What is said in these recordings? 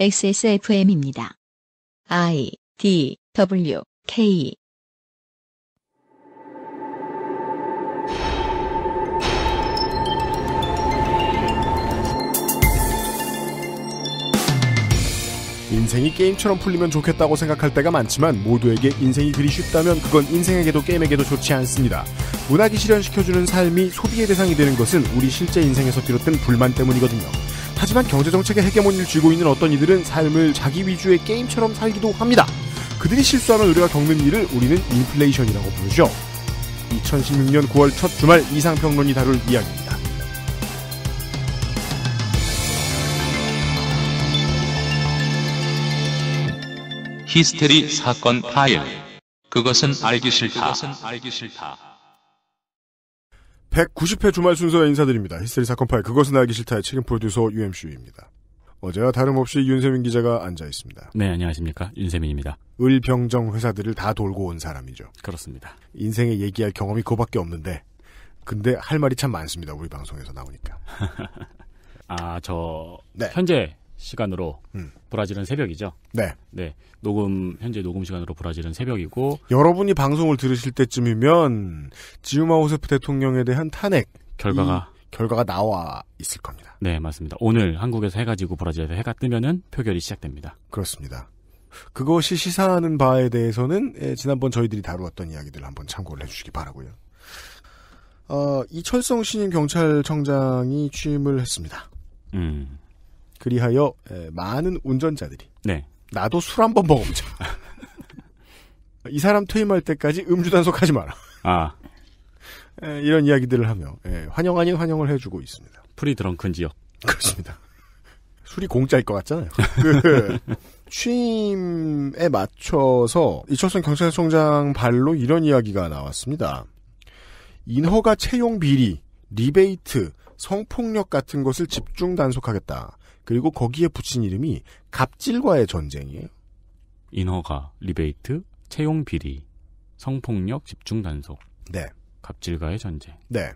XSFM입니다. I D W K 인생이 게임처럼 풀리면 좋겠다고 생각할 때가 많지만 모두에게 인생이 그리 쉽다면 그건 인생에게도 게임에게도 좋지 않습니다. 문학이 실현시켜주는 삶이 소비의 대상이 되는 것은 우리 실제 인생에서 비롯된 불만 때문이거든요. 하지만 경제정책의 헤게모니 쥐고 있는 어떤 이들은 삶을 자기 위주의 게임처럼 살기도 합니다. 그들이 실수하면 우리가 겪는 일을 우리는 인플레이션이라고 부르죠. 2016년 9월 첫 주말 이상평론이 다룰 이야기입니다. 히스테리 사건 파일. 그것은 알기 싫다. 그것은 알기 싫다. 190회 주말 순서에 인사드립니다. 히스테리 사건 파일 그것은 알기 싫다의 책임 프로듀서 u m c 입니다 어제와 다름없이 윤세민 기자가 앉아 있습니다. 네, 안녕하십니까. 윤세민입니다. 을병정 회사들을 다 돌고 온 사람이죠. 그렇습니다. 인생에 얘기할 경험이 그거밖에 없는데 근데 할 말이 참 많습니다. 우리 방송에서 나오니까. 아, 저 네. 현재 시간으로 음. 브라질은 새벽이죠. 네. 네. 녹음 현재 녹음 시간으로 브라질은 새벽이고 여러분이 방송을 들으실 때쯤이면 지우마호세프 대통령에 대한 탄핵 결과가 결과가 나와 있을 겁니다. 네, 맞습니다. 오늘 한국에서 해가 지고 브라질에서 해가 뜨면은 표결이 시작됩니다. 그렇습니다. 그것이 시사하는 바에 대해서는 예, 지난번 저희들이 다루었던 이야기들을 한번 참고를 해주시기 바라고요. 어, 이철성 신임 경찰청장이 취임을 했습니다. 음. 그리하여 많은 운전자들이 네. 나도 술 한 번 먹어보자. 이 사람 퇴임할 때까지 음주 단속하지 마라. 아. 에, 이런 이야기들을 하며 에, 환영 아닌 환영을 해주고 있습니다. 프리드렁큰 지역. 그렇습니다. 술이 공짜일 것 같잖아요. 그 취임에 맞춰서 이철성 경찰청장 발로 이런 이야기가 나왔습니다. 인허가 채용 비리, 리베이트, 성폭력 같은 것을 집중 단속하겠다. 그리고 거기에 붙인 이름이 갑질과의 전쟁이에요. 인허가, 리베이트, 채용 비리, 성폭력 집중 단속. 네. 갑질과의 전쟁. 네.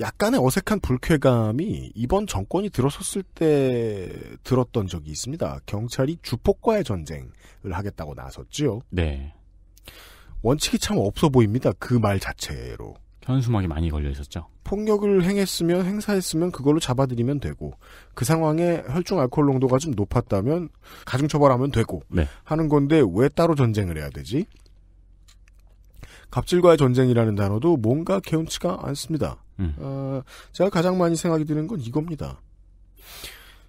약간의 어색한 불쾌감이 이번 정권이 들어섰을 때 들었던 적이 있습니다. 경찰이 주폭과의 전쟁을 하겠다고 나섰지요. 네. 원칙이 참 없어 보입니다. 그 말 자체로. 현수막이 많이 걸려 있었죠. 폭력을 행했으면 행사했으면 그걸로 잡아들이면 되고 그 상황에 혈중 알코올 농도가 좀 높았다면 가중 처벌하면 되고 네. 하는 건데 왜 따로 전쟁을 해야 되지? 갑질과의 전쟁이라는 단어도 뭔가 개운치가 않습니다. 음. 어, 제가 가장 많이 생각이 드는 건 이겁니다.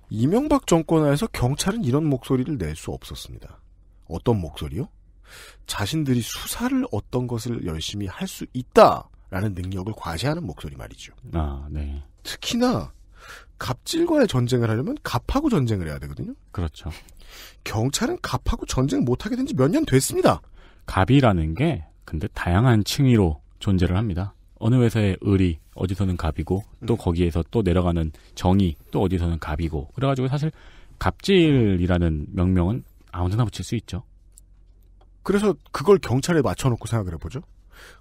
이명박 정권하에서 경찰은 이런 목소리를 낼 수 없었습니다. 어떤 목소리요? 자신들이 수사를 어떤 것을 열심히 할 수 있다. 라는 능력을 과시하는 목소리 말이죠. 아, 네. 특히나 갑질과의 전쟁을 하려면 갑하고 전쟁을 해야 되거든요. 그렇죠. 경찰은 갑하고 전쟁 못하게 된 지 몇 년 됐습니다. 갑이라는 게 근데 다양한 층위로 존재를 합니다. 어느 회사의 을이 어디서는 갑이고 또 음. 거기에서 또 내려가는 정이또 어디서는 갑이고 그래가지고 사실 갑질이라는 명명은 아무데나 붙일 수 있죠. 그래서 그걸 경찰에 맞춰놓고 생각을 해보죠.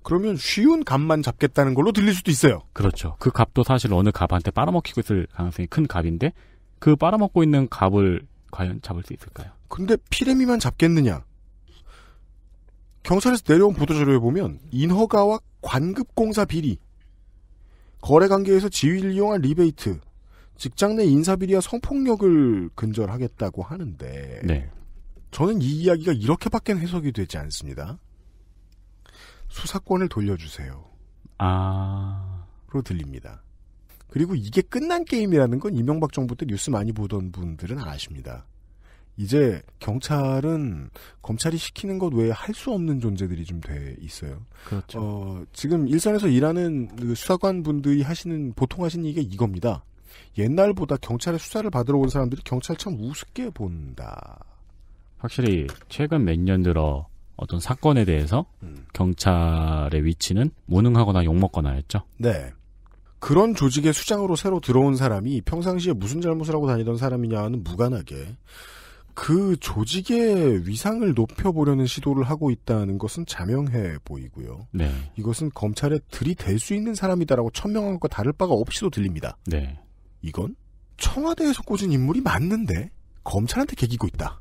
그러면 쉬운 값만 잡겠다는 걸로 들릴 수도 있어요. 그렇죠. 그 값도 사실 어느 값한테 빨아먹히고 있을 가능성이 큰 값인데 그 빨아먹고 있는 값을 과연 잡을 수 있을까요? 근데 피레미만 잡겠느냐? 경찰에서 내려온 보도자료에 보면 인허가와 관급공사 비리, 거래 관계에서 지위를 이용한 리베이트, 직장 내 인사비리와 성폭력을 근절하겠다고 하는데 네. 저는 이 이야기가 이렇게밖에 해석이 되지 않습니다. 수사권을 돌려주세요. 아. 로 들립니다. 그리고 이게 끝난 게임이라는 건 이명박 정부 때 뉴스 많이 보던 분들은 아십니다. 이제 경찰은 검찰이 시키는 것 외에 할 수 없는 존재들이 좀 돼 있어요. 그렇죠. 어, 지금 일선에서 일하는 그 수사관 분들이 하시는 보통 하시는 이게 이겁니다. 옛날보다 경찰의 수사를 받으러 온 사람들이 경찰 참 우습게 본다. 확실히 최근 몇 년 들어 어떤 사건에 대해서 음. 경찰의 위치는 무능하거나 욕먹거나였죠. 네. 그런 조직의 수장으로 새로 들어온 사람이 평상시에 무슨 잘못을 하고 다니던 사람이냐는 무관하게 그 조직의 위상을 높여보려는 시도를 하고 있다는 것은 자명해 보이고요. 네. 이것은 검찰에 들이댈 수 있는 사람이다라고 천명한 것과 다를 바가 없이도 들립니다. 네. 이건 청와대에서 꽂은 인물이 맞는데 검찰한테 개기고 있다.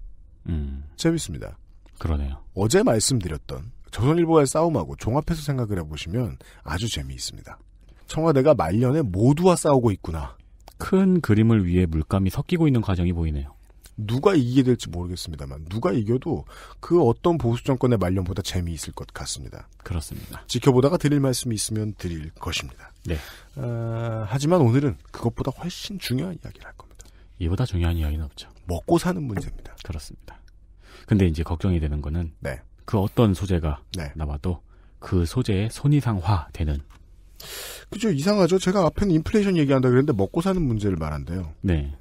음. 재밌습니다. 그러네요. 어제 말씀드렸던 조선일보의 와 싸움하고 종합해서 생각을 해보시면 아주 재미있습니다. 청와대가 말년에 모두와 싸우고 있구나. 큰 그림을 위해 물감이 섞이고 있는 과정이 보이네요. 누가 이기게 될지 모르겠습니다만 누가 이겨도 그 어떤 보수 정권의 말년보다 재미있을 것 같습니다. 그렇습니다. 지켜보다가 드릴 말씀이 있으면 드릴 것입니다. 네. 아, 하지만 오늘은 그것보다 훨씬 중요한 이야기를 할 겁니다. 이보다 중요한 이야기는 없죠. 먹고 사는 문제입니다. 그렇습니다. 근데 이제 걱정이 되는 거는 네. 그 어떤 소재가 네. 나와도 그소재의 손이상화 되는. 그죠 이상하죠. 제가 앞에는 인플레이션 얘기한다 그랬는데 먹고 사는 문제를 말한대요. 네.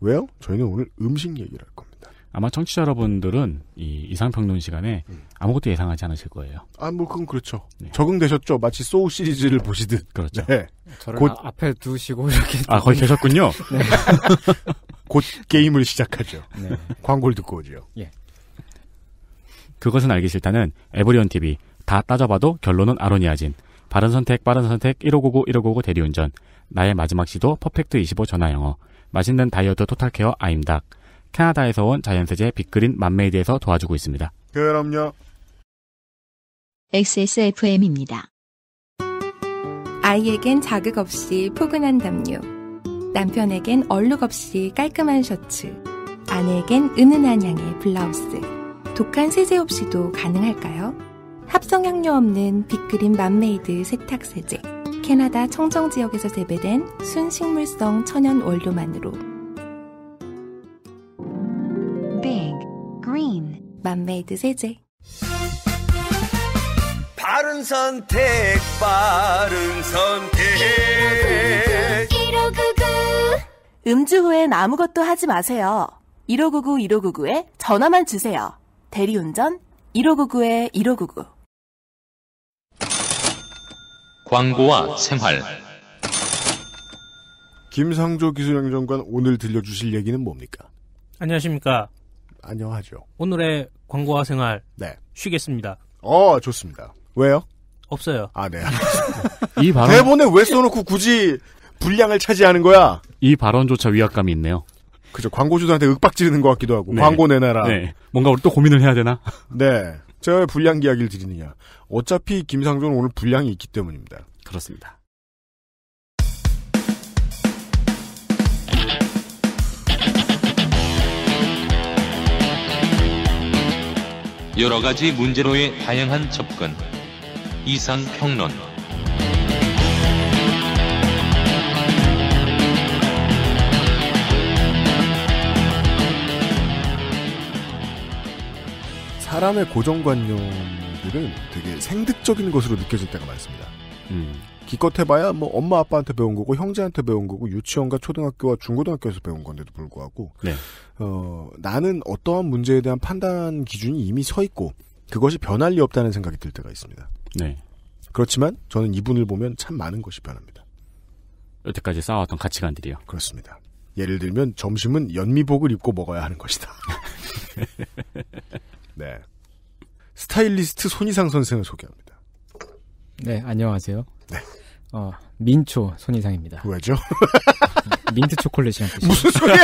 왜요? 저희는 오늘 음식 얘기를 할 겁니다. 아마 청취자 여러분들은 이 이상평론 시간에 음. 아무것도 예상하지 않으실 거예요. 아, 뭐 그건 그렇죠. 네. 적응되셨죠. 마치 소우 시리즈를 보시듯 그렇죠. 네. 저를 곧... 아, 앞에 두시고 이렇게 아 거기 계셨군요. 네. 곧 게임을 시작하죠. 네. 광고를 듣고 오죠. 예. 그것은 알기 싫다는 에브리온 TV 다 따져봐도 결론은 아로니아진 바른 선택 빠른 선택 1599 1599 대리운전 나의 마지막 시도 퍼펙트 25 전화영어 맛있는 다이어트 토탈케어 아임닭 캐나다에서 온 자연세제 빅그린 맘메이드에서 도와주고 있습니다. 그럼요. XSFM입니다. 아이에겐 자극 없이 포근한 담요. 남편에겐 얼룩 없이 깔끔한 셔츠. 아내에겐 은은한 향의 블라우스. 독한 세제 없이도 가능할까요? 합성향료 없는 빅그린 맘메이드 세탁세제. 캐나다 청정지역에서 재배된 순식물성 천연 원료만으로. Big Green 맘메이드 세제. 바른 선택, 바른 선택. 1599. 음주 후엔 아무것도 하지 마세요. 1599-1599에 전화만 주세요. 대리운전 1 5 9 9 1599 광고와 생활 김상조 기술행정관 오늘 들려주실 얘기는 뭡니까? 안녕하십니까. 안녕하죠. 오늘의 광고와 생활 네. 쉬겠습니다. 어 좋습니다. 왜요? 없어요. 아 네. 이 발언 대본에 왜 써놓고 굳이 분량을 차지하는 거야? 이 발언조차 위압감이 있네요. 그죠. 광고주들한테 윽박 지르는 것 같기도 하고. 네. 광고 내놔라. 네. 뭔가 우리 또 고민을 해야 되나? 네. 제가 왜 불량 이야기를 드리느냐. 어차피 김상조는 오늘 불량이 있기 때문입니다. 그렇습니다. 여러 가지 문제로의 다양한 접근. 이상평론. 사람의 고정관념들은 되게 생득적인 것으로 느껴질 때가 많습니다. 음. 기껏 해봐야 뭐 엄마 아빠한테 배운 거고 형제한테 배운 거고 유치원과 초등학교와 중고등학교에서 배운 건데도 불구하고 네. 어, 나는 어떠한 문제에 대한 판단 기준이 이미 서 있고 그것이 변할 리 없다는 생각이 들 때가 있습니다. 네. 그렇지만 저는 이분을 보면 참 많은 것이 변합니다. 여태까지 쌓아왔던 가치관들이요. 그렇습니다. 예를 들면 점심은 연미복을 입고 먹어야 하는 것이다. 네. 스타일리스트 손희상 선생을 소개합니다. 네, 안녕하세요. 네. 어, 민초 손희상입니다. 왜죠? 민트 초콜릿이랑 무슨 소리예요?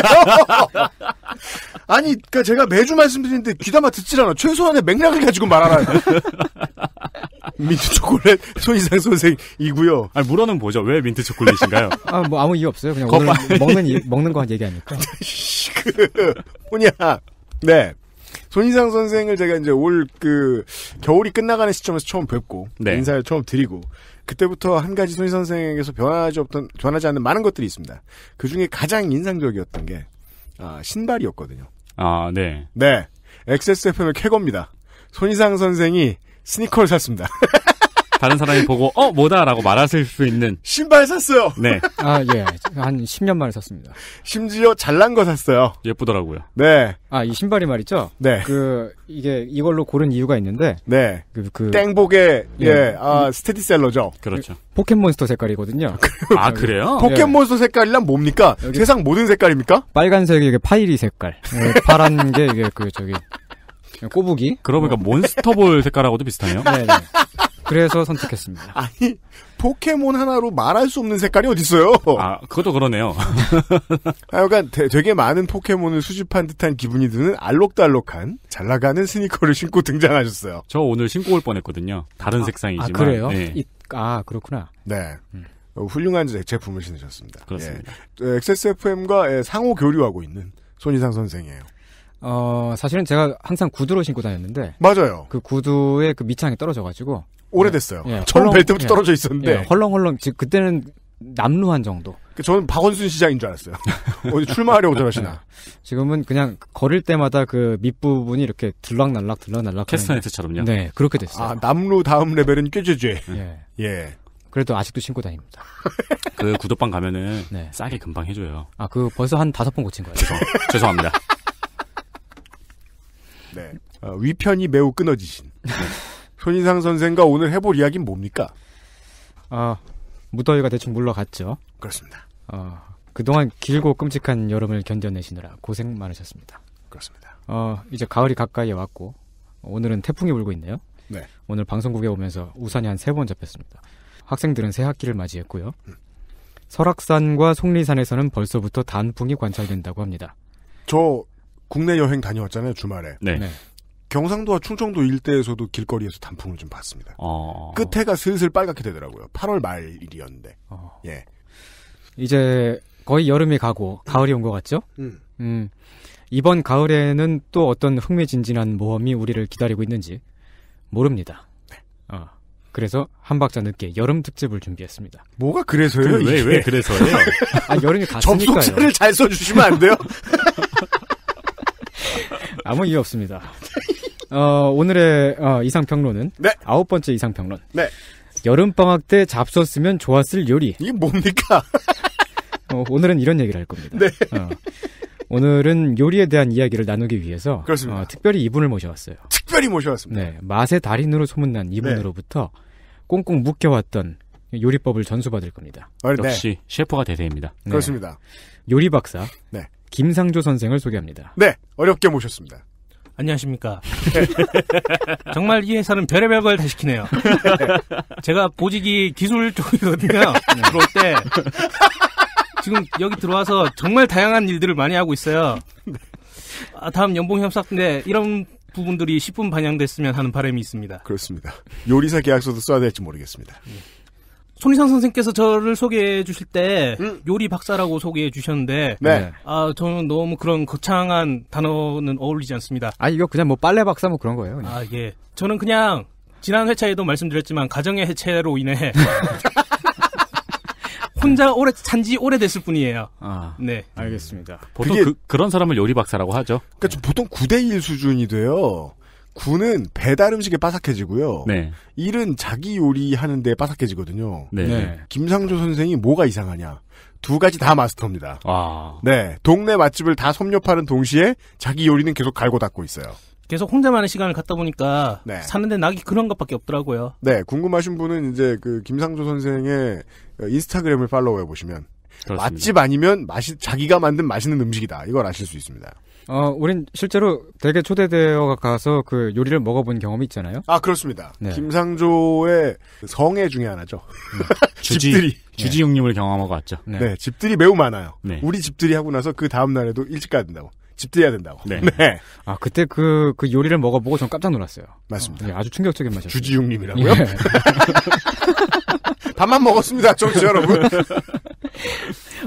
아니, 그러니까 제가 매주 말씀드리는데 귀담아 듣질 않아. 최소한의 맥락을 가지고 말하라. 민트 초콜릿 손희상 선생이고요. 아 물어는 보죠. 왜 민트 초콜릿인가요? 아뭐 아무 이유 없어요. 그냥 먹는 먹는 거한 얘기 아닐까. 그 뭐냐? 네. 손희상 선생을 제가 이제 올 그 겨울이 끝나가는 시점에서 처음 뵙고 네. 인사를 처음 드리고 그때부터 한 가지 손희상 선생에게서 변하지 없던 변하지 않는 많은 것들이 있습니다. 그 중에 가장 인상적이었던 게 아, 신발이었거든요. 아, 네. 네. XSFM의 쾌거입니다. 손희상 선생이 스니커를 샀습니다. 다른 사람이 보고 어 뭐다라고 말하실 수 있는 신발 샀어요. 네. 아 예. 한 10년 만에 샀습니다. 심지어 잘난 거 샀어요. 예쁘더라고요. 네. 아이 신발이 말이죠. 네. 그 이게 이걸로 고른 이유가 있는데. 네. 그, 그 땡복의 예. 예. 아 스테디셀러죠. 그렇죠. 그 포켓몬스터 색깔이거든요. 그렇죠. 아 그래요? 포켓몬스터 색깔이란 뭡니까? 예. 세상 모든 색깔입니까? 빨간색이 이게 파이리 색깔. 예, 파란 게 이게 그 저기 꼬부기. 그러니까 몬스터볼 색깔하고도 비슷하네요. 네. 네. 그래서 선택했습니다. 아니 포켓몬 하나로 말할 수 없는 색깔이 어디 있어요? 아 그것도 그러네요. 하여간 아, 그러니까 되, 되게 많은 포켓몬을 수집한 듯한 기분이 드는 알록달록한 잘 나가는 스니커를 신고 등장하셨어요. 저 오늘 신고 올 뻔했거든요. 다른 아, 색상이지만. 아 그래요? 네. 이, 아 그렇구나. 네. 음. 어, 훌륭한 제품을 신으셨습니다. 예. 그렇습니다. 예. XSFM과 상호 교류하고 있는 손희상 선생이에요. 어, 사실은 제가 항상 구두로 신고 다녔는데. 맞아요. 그 구두의 그 밑창이 떨어져가지고. 오래됐어요. 예, 처음 뵐 때부터 예. 떨어져 있었는데. 예, 헐렁헐렁, 즉, 그때는 남루한 정도. 그 저는 박원순 시장인 줄 알았어요. 어디 출마하려고 저러시나. 예. 지금은 그냥 걸을 때마다 그 밑부분이 이렇게 들락날락 들락날락. 캐스터네트처럼요? 네, 그렇게 됐어요. 아, 남루 다음 레벨은 꾀죄죄. 예. 예. 그래도 아직도 신고 다닙니다. 그 구독방 가면은 네. 싸게 금방 해줘요. 아, 그 벌써 한 다섯 번 고친 거예요. 죄송, 죄송합니다. 네. 어, 위편이 매우 끊어지신. 네. 손인상 선생과 오늘 해볼 이야기는 뭡니까? 아, 무더위가 대충 물러갔죠. 그렇습니다. 어, 그동안 길고 끔찍한 여름을 견뎌내시느라 고생 많으셨습니다. 그렇습니다. 어, 이제 가을이 가까이 왔고 오늘은 태풍이 불고 있네요. 네. 오늘 방송국에 오면서 우산이 한 세번 잡혔습니다. 학생들은 새 학기를 맞이했고요. 음. 설악산과 속리산에서는 벌써부터 단풍이 관찰된다고 합니다. 저 국내 여행 다녀왔잖아요, 주말에. 네. 네. 경상도와 충청도 일대에서도 길거리에서 단풍을 좀 봤습니다. 어... 끝에가 슬슬 빨갛게 되더라고요. 8월 말일이었는데. 어... 예. 이제 거의 여름이 가고 가을이 온 것 같죠? 음. 음. 이번 가을에는 또 어떤 흥미진진한 모험이 우리를 기다리고 있는지 모릅니다. 네. 어. 그래서 한 박자 늦게 여름 특집을 준비했습니다. 뭐가 그래서요? 그 왜왜 그래서요? 아 여름이 갔으니까요. 접속사를 잘 써주시면 안 돼요? 아무 이유 없습니다. 어, 오늘의 어, 이상평론은 네. 아홉 번째 이상평론. 네. 여름방학 때잡섰쓰면 좋았을 요리. 이게 뭡니까? 어, 오늘은 이런 얘기를 할 겁니다. 네. 어, 오늘은 요리에 대한 이야기를 나누기 위해서 그렇습니다. 어, 특별히 이분을 모셔왔어요. 특별히 모셔왔습니다. 네, 맛의 달인으로 소문난 이분으로부터 네. 꽁꽁 묶여왔던 요리법을 전수받을 겁니다. 어, 네. 역시 셰프가 대세입니다. 네. 그렇습니다. 요리 박사 네. 김상조 선생을 소개합니다. 네, 어렵게 모셨습니다. 안녕하십니까. 정말 이 회사는 별의별 걸 다 시키네요. 제가 보직이 기술 쪽이거든요. 들어 때. 지금 여기 들어와서 정말 다양한 일들을 많이 하고 있어요. 아, 다음 연봉 협상 때 네, 이런 부분들이 10분 반영됐으면 하는 바람이 있습니다. 그렇습니다. 요리사 계약서도 써야 될지 모르겠습니다. 예. 손희상 선생께서 저를 소개해 주실 때 음. 요리 박사라고 소개해 주셨는데 네. 아 저는 너무 그런 거창한 단어는 어울리지 않습니다. 아 이거 그냥 뭐 빨래 박사 뭐 그런 거예요. 그냥. 아 예. 저는 그냥 지난 회차에도 말씀드렸지만 가정의 해체로 인해 혼자 오래 잔지 오래됐을 뿐이에요. 아, 네, 알겠습니다. 보통 그게... 그, 그 런 사람을 요리 박사라고 하죠. 그러니까 네. 보통 9대1 수준이 돼요. 구는 배달 음식에 빠삭해지고요. 네. 일은 자기 요리하는 데 빠삭해지거든요. 네. 네. 네. 김상조 선생이 뭐가 이상하냐. 두 가지 다 마스터입니다. 아. 네. 동네 맛집을 다 섭렵하는 동시에 자기 요리는 계속 갈고 닦고 있어요. 계속 혼자만의 시간을 갖다 보니까 네. 사는데 낙이 그런 것밖에 없더라고요. 네, 궁금하신 분은 이제 그 김상조 선생의 인스타그램을 팔로우해 보시면 맛집 아니면 맛이 자기가 만든 맛있는 음식이다 이걸 아실 수 있습니다. 어, 우린 실제로 되게 초대되어 가서 그 요리를 먹어본 경험이 있잖아요. 아, 그렇습니다. 네. 김상조의 그 성애 중에 하나죠. 음. 주 집들이. 주지용님을 네. 경험하고 왔죠. 네. 네. 집들이 매우 많아요. 네. 우리 집들이 하고 나서 그 다음날에도 일찍 가야 된다고. 집들여야 된다고. 네. 네. 아 그때 그그 그 요리를 먹어보고 전 깜짝 놀랐어요. 맞습니다. 어, 네, 아주 충격적인 맛이었어요. 주지웅님이라고요? 예. 밥만 먹었습니다, 청취 여러분.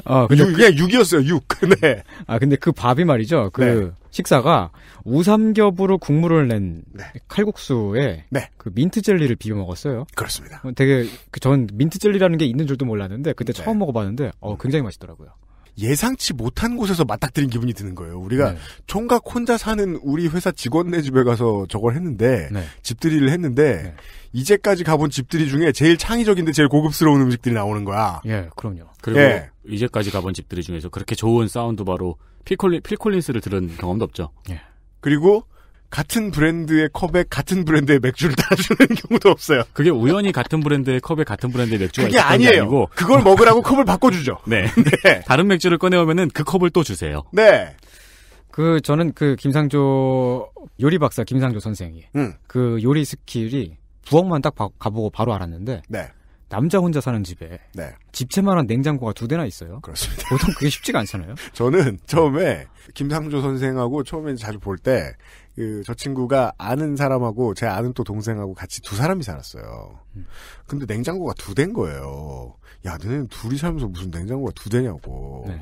어, 근데 6, 그, 냥 6이었어요, 6. 네. 아, 근데 그 밥이 말이죠. 그 네. 식사가 우삼겹으로 국물을 낸 네. 칼국수에 네. 그 민트 젤리를 비벼 먹었어요. 그렇습니다. 되게 그 전 민트 젤리라는 게 있는 줄도 몰랐는데 그때 네. 처음 먹어봤는데 어, 굉장히 맛있더라고요. 예상치 못한 곳에서 맞닥뜨린 기분이 드는 거예요. 우리가 네. 총각 혼자 사는 우리 회사 직원네 집에 가서 저걸 했는데 네. 집들이를 했는데 네. 이제까지 가본 집들이 중에 제일 창의적인데 제일 고급스러운 음식들이 나오는 거야. 예, 그럼요. 그리고 예. 이제까지 가본 집들이 중에서 그렇게 좋은 사운드 바로 필콜린, 필콜린스를 들은 경험도 없죠. 예. 그리고 같은 브랜드의 컵에 같은 브랜드의 맥주를 따라주는 경우도 없어요. 그게 우연히 같은 브랜드의 컵에 같은 브랜드의 맥주가 그게 아니에요. 아니고 그걸 먹으라고 컵을 바꿔주죠. 네. 네. 다른 맥주를 꺼내오면은 그 컵을 또 주세요. 네. 그 저는 그 김상조 요리 박사 김상조 선생이 음. 그 요리 스킬이 부엌만 딱 가보고 바로 알았는데 네. 남자 혼자 사는 집에 네. 집채만한 냉장고가 두 대나 있어요. 그렇습니다. 보통 그게 쉽지가 않잖아요. 저는 처음에 김상조 선생하고 처음에 자주 볼때 그저 친구가 아는 사람하고 제 아는 또 동생하고 같이 두 사람이 살았어요. 음. 근데 냉장고가 두 된 거예요. 야, 너네는 둘이 살면서 무슨 냉장고가 두 대냐고. 네.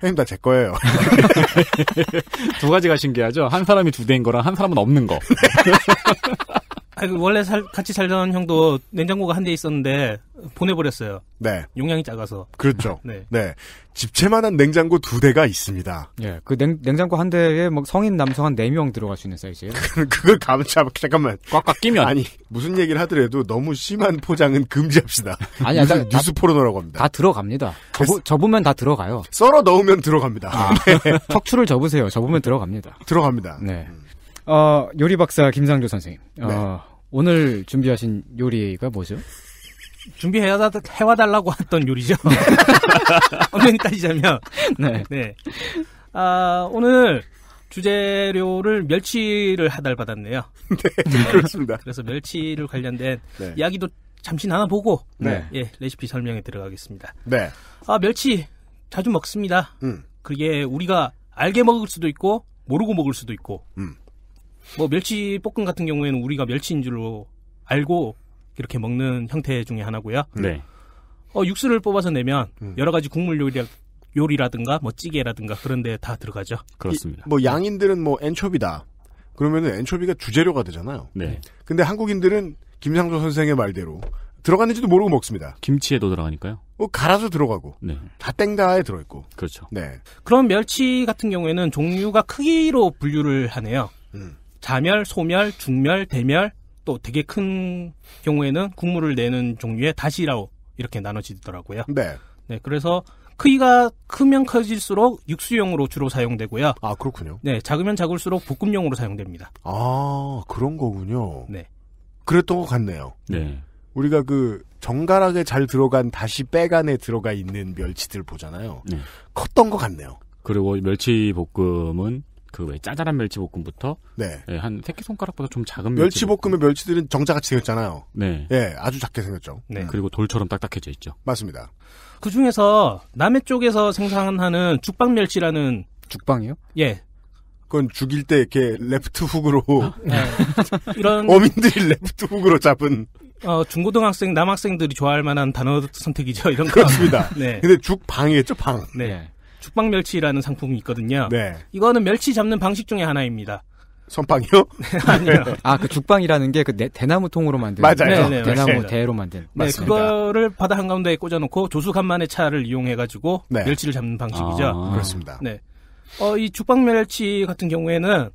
형님 다 제 거예요. 두 가지가 신기하죠. 한 사람이 두 대인 거랑 한 사람은 없는 거. 아니, 그 원래 살, 같이 살던 형도 냉장고가 한 대 있었는데 보내버렸어요. 네. 용량이 작아서. 그렇죠. 네. 네. 집채만한 냉장고 두 대가 있습니다. 예. 네, 그 냉, 냉장고 한 대에 뭐 성인 남성 한 네 명 들어갈 수 있는 사이즈예요. 그걸 감자 잠깐만. 꽉꽉 끼면 아니 무슨 얘기를 하더라도 너무 심한 포장은 금지합시다. 아니 아니 뉴스, 뉴스 포르노라고 합니다. 다 들어갑니다. 접 접으면 다 들어가요. 썰어 넣으면 들어갑니다. 아, 네. 척추를 접으세요. 접으면 들어갑니다. 들어갑니다. 네. 음. 어, 요리 박사 김상조 선생님. 어, 네. 오늘 준비하신 요리가 뭐죠? 준비해야 해와달라고 했던 요리죠. 엄연히 따지자면. 네. 네. 아, 오늘 주재료를 멸치를 하달 받았네요. 네, 그렇습니다. 그래서 멸치를 관련된 네. 이야기도 잠시 나눠보고 네. 예, 레시피 설명에 들어가겠습니다. 네. 아, 멸치 자주 먹습니다. 음. 그게 우리가 알게 먹을 수도 있고 모르고 먹을 수도 있고 음. 뭐 멸치 볶음 같은 경우에는 우리가 멸치인 줄로 알고 이렇게 먹는 형태 중에 하나고요. 네. 어, 육수를 뽑아서 내면 음. 여러 가지 국물 요리 요리라든가 뭐 찌개라든가 그런 데 다 들어가죠. 그렇습니다. 이, 뭐 양인들은 뭐 엔초비다. 그러면은 엔초비가 주재료가 되잖아요. 네. 근데 한국인들은 김상조 선생의 말대로 들어갔는지도 모르고 먹습니다. 김치에도 들어가니까요. 뭐 갈아서 들어가고 네. 다 땡다에 들어있고. 그렇죠. 네. 그럼 멸치 같은 경우에는 종류가 크기로 분류를 하네요. 음. 자멸, 소멸, 중멸, 대멸 또 되게 큰 경우에는 국물을 내는 종류의 다시라고 이렇게 나눠지더라고요. 네. 네, 그래서 크기가 크면 커질수록 육수용으로 주로 사용되고요. 아, 그렇군요. 네, 작으면 작을수록 볶음용으로 사용됩니다. 아, 그런 거군요. 네. 그랬던 것 같네요. 네. 우리가 그 정갈하게 잘 들어간 다시 빼간에 들어가 있는 멸치들 보잖아요. 네. 컸던 것 같네요. 그리고 멸치 볶음은 그왜 짜잘한 멸치볶음부터 네. 예, 한 새끼 손가락보다 좀 작은 멸치볶음의 멸치들은 정자같이 생겼잖아요. 네. 예, 아주 작게 생겼죠. 네. 음. 그리고 돌처럼 딱딱해져 있죠. 맞습니다. 그 중에서 남해 쪽에서 생산하는 죽방 멸치라는 죽방이요? 예. 그건 죽일 때 이렇게 레프트 훅으로 예. 이런 어민들이 레프트 훅으로 잡은 어, 중고등학생 남학생들이 좋아할 만한 단어 선택이죠. 이런 거. 그렇습니다. 네. 근데 죽방이겠죠, 방. 네. 예. 죽방멸치라는 상품이 있거든요. 네. 이거는 멸치 잡는 방식 중에 하나입니다. 선빵이요? 아니요. 네. 아, 그 죽방이라는 게 그 대나무 통으로 만든. 맞아요. 네네, 대나무 네, 맞습니다. 대로 만든. 네, 맞습니다. 네, 그거를 바다 한가운데에 꽂아놓고 조수 간만의 차를 이용해가지고 네. 멸치를 잡는 방식이죠. 아, 그렇습니다. 네. 어, 이 죽방 멸치 같은 경우에는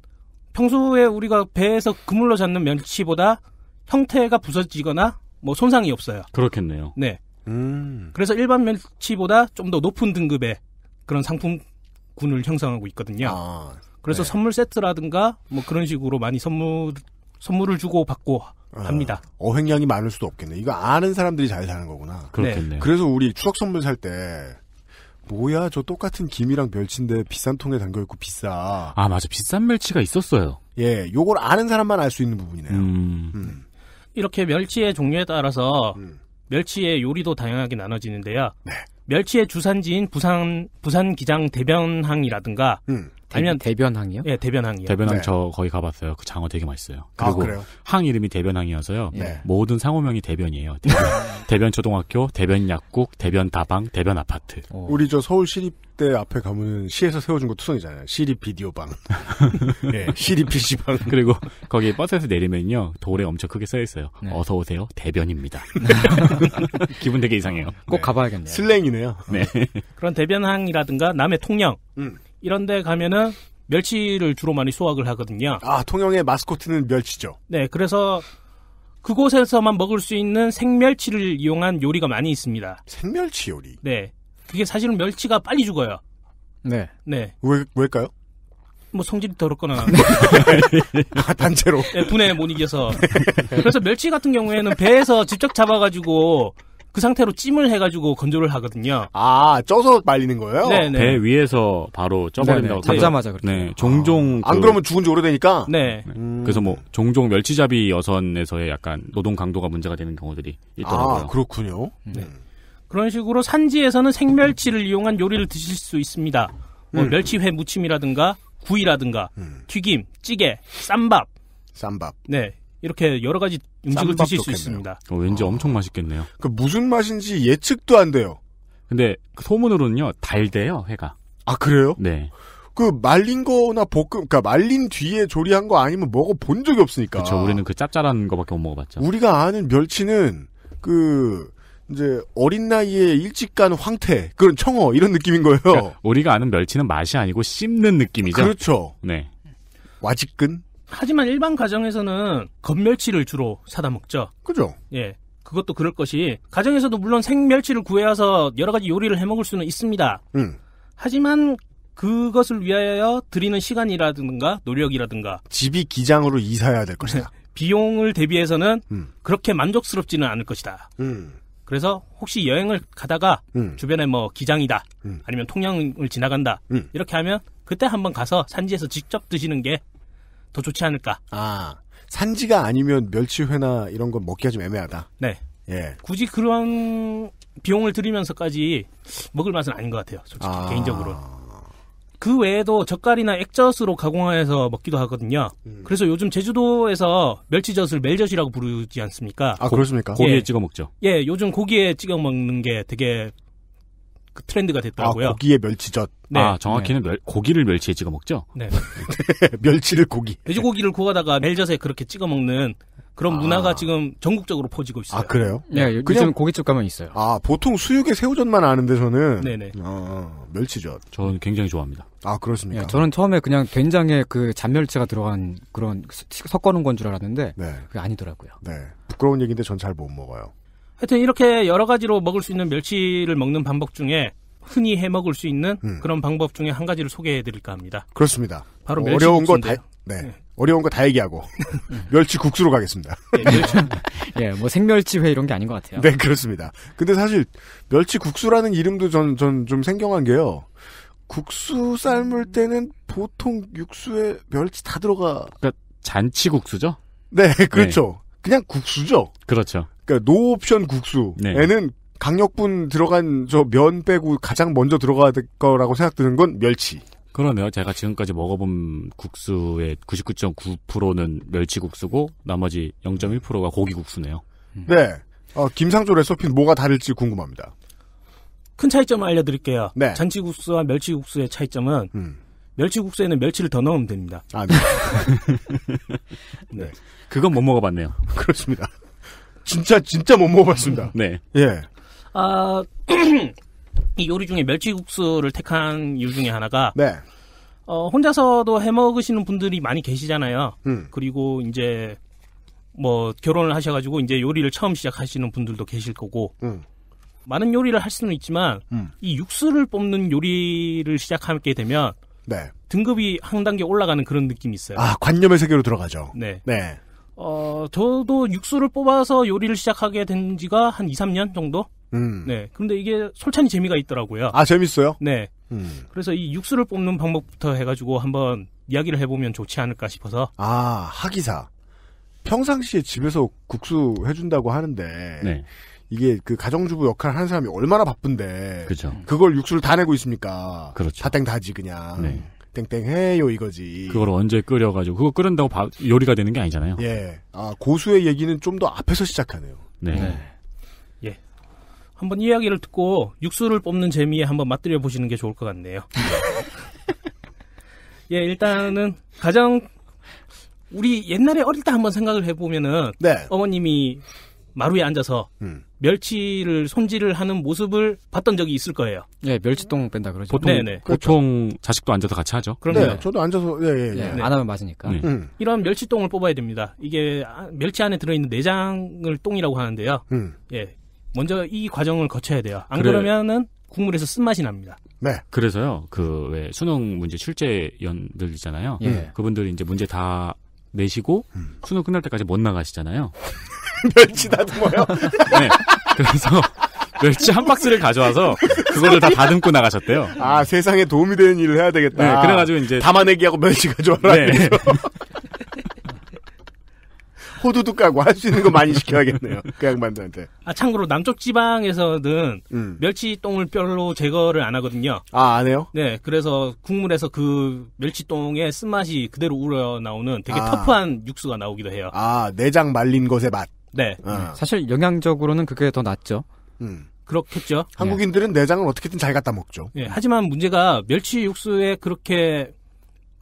평소에 우리가 배에서 그물로 잡는 멸치보다 형태가 부서지거나 뭐 손상이 없어요. 그렇겠네요. 네. 음. 그래서 일반 멸치보다 좀 더 높은 등급의 그런 상품군을 형성하고 있거든요. 아, 그래서 네. 선물 세트라든가 뭐 그런 식으로 많이 선물 선물을 주고 받고 아, 합니다. 아, 어획량이 많을 수도 없겠네. 이거 아는 사람들이 잘 사는 거구나. 그렇겠네. 네. 그래서 우리 추석 선물 살 때 뭐야 저 똑같은 김이랑 멸치인데 비싼 통에 담겨 있고 비싸. 아 맞아 비싼 멸치가 있었어요. 예, 요걸 아는 사람만 알 수 있는 부분이네요. 음. 음. 이렇게 멸치의 종류에 따라서 음. 멸치의 요리도 다양하게 나눠지는데요. 네. 멸치의 주산지인 부산 부산 기장 대변항이라든가 음. 아니면 대변항이요? 예, 대변항이요. 대변항 네. 저 거기 가봤어요. 그 장어 되게 맛있어요. 아, 그리고 아, 항 이름이 대변항이어서요. 네. 네. 모든 상호명이 대변이에요. 대변, 대변 초등학교, 대변 약국, 대변 다방, 대변 아파트. 어. 우리 저 서울 시립대 앞에 가면 시에서 세워준 거 투성이잖아요. 시립 비디오방, 예, 시립 PC방. 그리고 거기 버스에서 내리면요 돌에 엄청 크게 써 있어요. 네. 어서 오세요, 대변입니다. 기분 되게 이상해요. 꼭 네. 가봐야겠네요. 슬랭이네요. 네. 그런 대변항이라든가 남해 통영. 음. 이런 데 가면은 멸치를 주로 많이 수확을 하거든요. 아, 통영의 마스코트는 멸치죠. 네, 그래서 그곳에서만 먹을 수 있는 생멸치를 이용한 요리가 많이 있습니다. 생멸치 요리? 네. 그게 사실은 멸치가 빨리 죽어요. 네. 네. 왜, 왜일까요? 뭐 성질이 더럽거나 아, 단체로 네, 분에 못 이겨서 그래서 멸치 같은 경우에는 배에서 직접 잡아가지고 그 상태로 찜을 해가지고 건조를 하거든요. 아 쪄서 말리는 거예요? 네네. 네. 배 위에서 바로 쪄버린다고. 잡자마자 네, 네. 그렇죠. 네, 종종 아. 그, 안 그러면 죽은 지 오래되니까. 네. 음. 그래서 뭐 종종 멸치잡이 여선에서의 약간 노동 강도가 문제가 되는 경우들이 있더라고요. 아 그렇군요. 네. 그런 식으로 산지에서는 생멸치를 이용한 요리를 드실 수 있습니다. 뭐 음. 멸치회 무침이라든가 구이라든가 음. 튀김, 찌개, 쌈밥. 쌈밥. 네. 이렇게 여러 가지 음식을 드실 좋겠네요. 수 있습니다. 어, 왠지 어. 엄청 맛있겠네요. 그 무슨 맛인지 예측도 안 돼요. 근데 그 소문으로는요 달대요 회가. 아 그래요? 네. 그 말린 거나 볶음, 그러니까 말린 뒤에 조리한 거 아니면 먹어 본 적이 없으니까. 그렇죠. 우리는 그 짭짤한 거밖에 못 먹어봤죠. 우리가 아는 멸치는 그 이제 어린 나이에 일찍 간 황태 그런 청어 이런 느낌인 거예요. 그러니까 우리가 아는 멸치는 맛이 아니고 씹는 느낌이죠. 그렇죠. 네. 와직근. 하지만 일반 가정에서는 겉멸치를 주로 사다 먹죠. 그죠? 예. 그것도 그럴 것이 가정에서도 물론 생멸치를 구해와서 여러 가지 요리를 해 먹을 수는 있습니다. 음. 하지만 그것을 위하여 드리는 시간이라든가 노력이라든가 집이 기장으로 이사해야 될 것이다. 비용을 대비해서는 음. 그렇게 만족스럽지는 않을 것이다. 음. 그래서 혹시 여행을 가다가 음. 주변에 뭐 기장이다 음. 아니면 통영을 지나간다 음. 이렇게 하면 그때 한번 가서 산지에서 직접 드시는 게더 좋지 않을까. 아, 산지가 아니면 멸치회나 이런 건 먹기가 좀 애매하다. 네. 예. 굳이 그런 비용을 들이면서까지 먹을 맛은 아닌 것 같아요. 솔직히 아... 개인적으로. 그 외에도 젓갈이나 액젓으로 가공해서 먹기도 하거든요. 음. 그래서 요즘 제주도에서 멸치젓을 멜젓이라고 부르지 않습니까? 아 그렇습니까? 예. 고기에 예. 찍어 먹죠. 예, 요즘 고기에 찍어 먹는 게 되게 그 트렌드가 됐더라고요. 아, 고기에 멸치젓. 네. 아, 정확히는 멸, 고기를 멸치에 찍어 먹죠? 네. 멸치를 고기. 돼지고기를 구워다가 멜젓에 그렇게 찍어 먹는 그런 아. 문화가 지금 전국적으로 퍼지고 있어요. 아, 그래요? 네, 네. 요즘 그냥, 고깃집 가면 있어요. 아, 보통 수육에 새우젓만 아는데 저는. 네네. 어, 멸치젓. 저는 굉장히 좋아합니다. 아, 그렇습니까? 네, 저는 처음에 그냥 된장에 그 잔멸치가 들어간 그런 섞어놓은 건 줄 알았는데. 네. 그게 아니더라고요. 네. 부끄러운 얘기인데 전 잘 못 먹어요. 하여튼 이렇게 여러 가지로 먹을 수 있는 멸치를 먹는 방법 중에 흔히 해 먹을 수 있는 음. 그런 방법 중에 한 가지를 소개해 드릴까 합니다. 그렇습니다. 바로 어, 멸치 어려운 거 다, 네. 네. 어려운 거 다 얘기하고 멸치 국수로 가겠습니다. 예, 멸치. 예, 뭐 생멸치회 이런 게 아닌 것 같아요. 네, 그렇습니다. 근데 사실 멸치 국수라는 이름도 전 전 좀 생경한 게요. 국수 삶을 때는 보통 육수에 멸치 다 들어가. 그러니까 잔치국수죠? 네, 그렇죠. 네. 그냥 국수죠. 그렇죠. 그러니까 노옵션 국수에는 네. 강력분 들어간 저 면 빼고 가장 먼저 들어가야 될 거라고 생각되는건 멸치. 그러네요. 제가 지금까지 먹어본 국수의 99.9%는 멸치국수고 나머지 0.1%가 고기국수네요. 음. 네. 어, 김상조 레시피는 뭐가 다를지 궁금합니다. 큰 차이점을 알려드릴게요. 네. 잔치국수와 멸치국수의 차이점은 음. 멸치국수에는 멸치를 더 넣으면 됩니다. 아, 네. 네. 그건 못 먹어봤네요. 그렇습니다. 진짜 진짜 못 먹어봤습니다. 네. 예. 아, 이 요리 중에 멸치국수를 택한 이유 중에 하나가 네. 어, 혼자서도 해 먹으시는 분들이 많이 계시잖아요. 음. 그리고 이제 뭐 결혼을 하셔가지고 이제 요리를 처음 시작하시는 분들도 계실 거고 음. 많은 요리를 할 수는 있지만 음. 이 육수를 뽑는 요리를 시작하게 되면 네. 등급이 한 단계 올라가는 그런 느낌이 있어요. 아 관념의 세계로 들어가죠. 네. 네. 어, 저도 육수를 뽑아서 요리를 시작하게 된 지가 한 2, 3년 정도? 음. 네. 근데 이게 솔찬히 재미가 있더라고요. 아, 재밌어요? 네. 음. 그래서 이 육수를 뽑는 방법부터 해가지고 한번 이야기를 해보면 좋지 않을까 싶어서. 아, 하기사. 평상시에 집에서 국수 해준다고 하는데. 네. 이게 그 가정주부 역할 을 하는 사람이 얼마나 바쁜데. 그죠. 그걸 육수를 다 내고 있습니까? 그렇죠. 다땡 다지, 그냥. 네. 땡땡 해요 이거지. 그걸 언제 끓여가지고 그거 끓는다고 밥, 요리가 되는 게 아니잖아요. 예. 아 고수의 얘기는 좀 더 앞에서 시작하네요. 네. 네. 예. 한번 이야기를 듣고 육수를 뽑는 재미에 한번 맛들여 보시는 게 좋을 것 같네요. 예, 일단은 가장 우리 옛날에 어릴 때 한번 생각을 해보면은 네. 어머님이 마루에 앉아서 음. 멸치를 손질을 하는 모습을 봤던 적이 있을 거예요. 네, 멸치똥 뺀다 그러죠. 보통 네네. 네. 그 그러니까 보통 그렇죠. 자식도 앉아서 같이 하죠. 그럼요. 네, 저도 앉아서 예, 예, 예. 네, 네. 안 하면 맞으니까. 음. 음. 이런 멸치똥을 뽑아야 됩니다. 이게 아, 멸치 안에 들어있는 내장을 똥이라고 하는데요. 음. 예, 먼저 이 과정을 거쳐야 돼요. 안 그래. 그러면은 국물에서 쓴맛이 납니다. 네. 그래서요, 그, 왜, 수능 문제 출제연들 있잖아요. 예. 그분들이 이제 문제 다 내시고, 음. 수능 끝날 때까지 못 나가시잖아요. 멸치 다듬어요? 네. 그래서 멸치 한 박스를 가져와서 그거를 다 다듬고 나가셨대요. 아 세상에 도움이 되는 일을 해야 되겠다. 네, 그래가지고 이제 담아내기하고 멸치 가져와라. 네. 호두도 까고 할 수 있는 거 많이 시켜야겠네요. 그 양반들한테. 아 참고로 남쪽 지방에서는 음. 멸치 똥을 뼈로 제거를 안 하거든요. 아 안 해요? 네, 그래서 국물에서 그 멸치 똥의 쓴맛이 그대로 우러 나오는 되게 아. 터프한 육수가 나오기도 해요. 아 내장 말린 것의 맛. 네. 어. 사실 영양적으로는 그게 더 낫죠. 음. 그렇겠죠. 한국인들은 예. 내장을 어떻게든 잘 갖다 먹죠. 예, 하지만 문제가 멸치 육수에 그렇게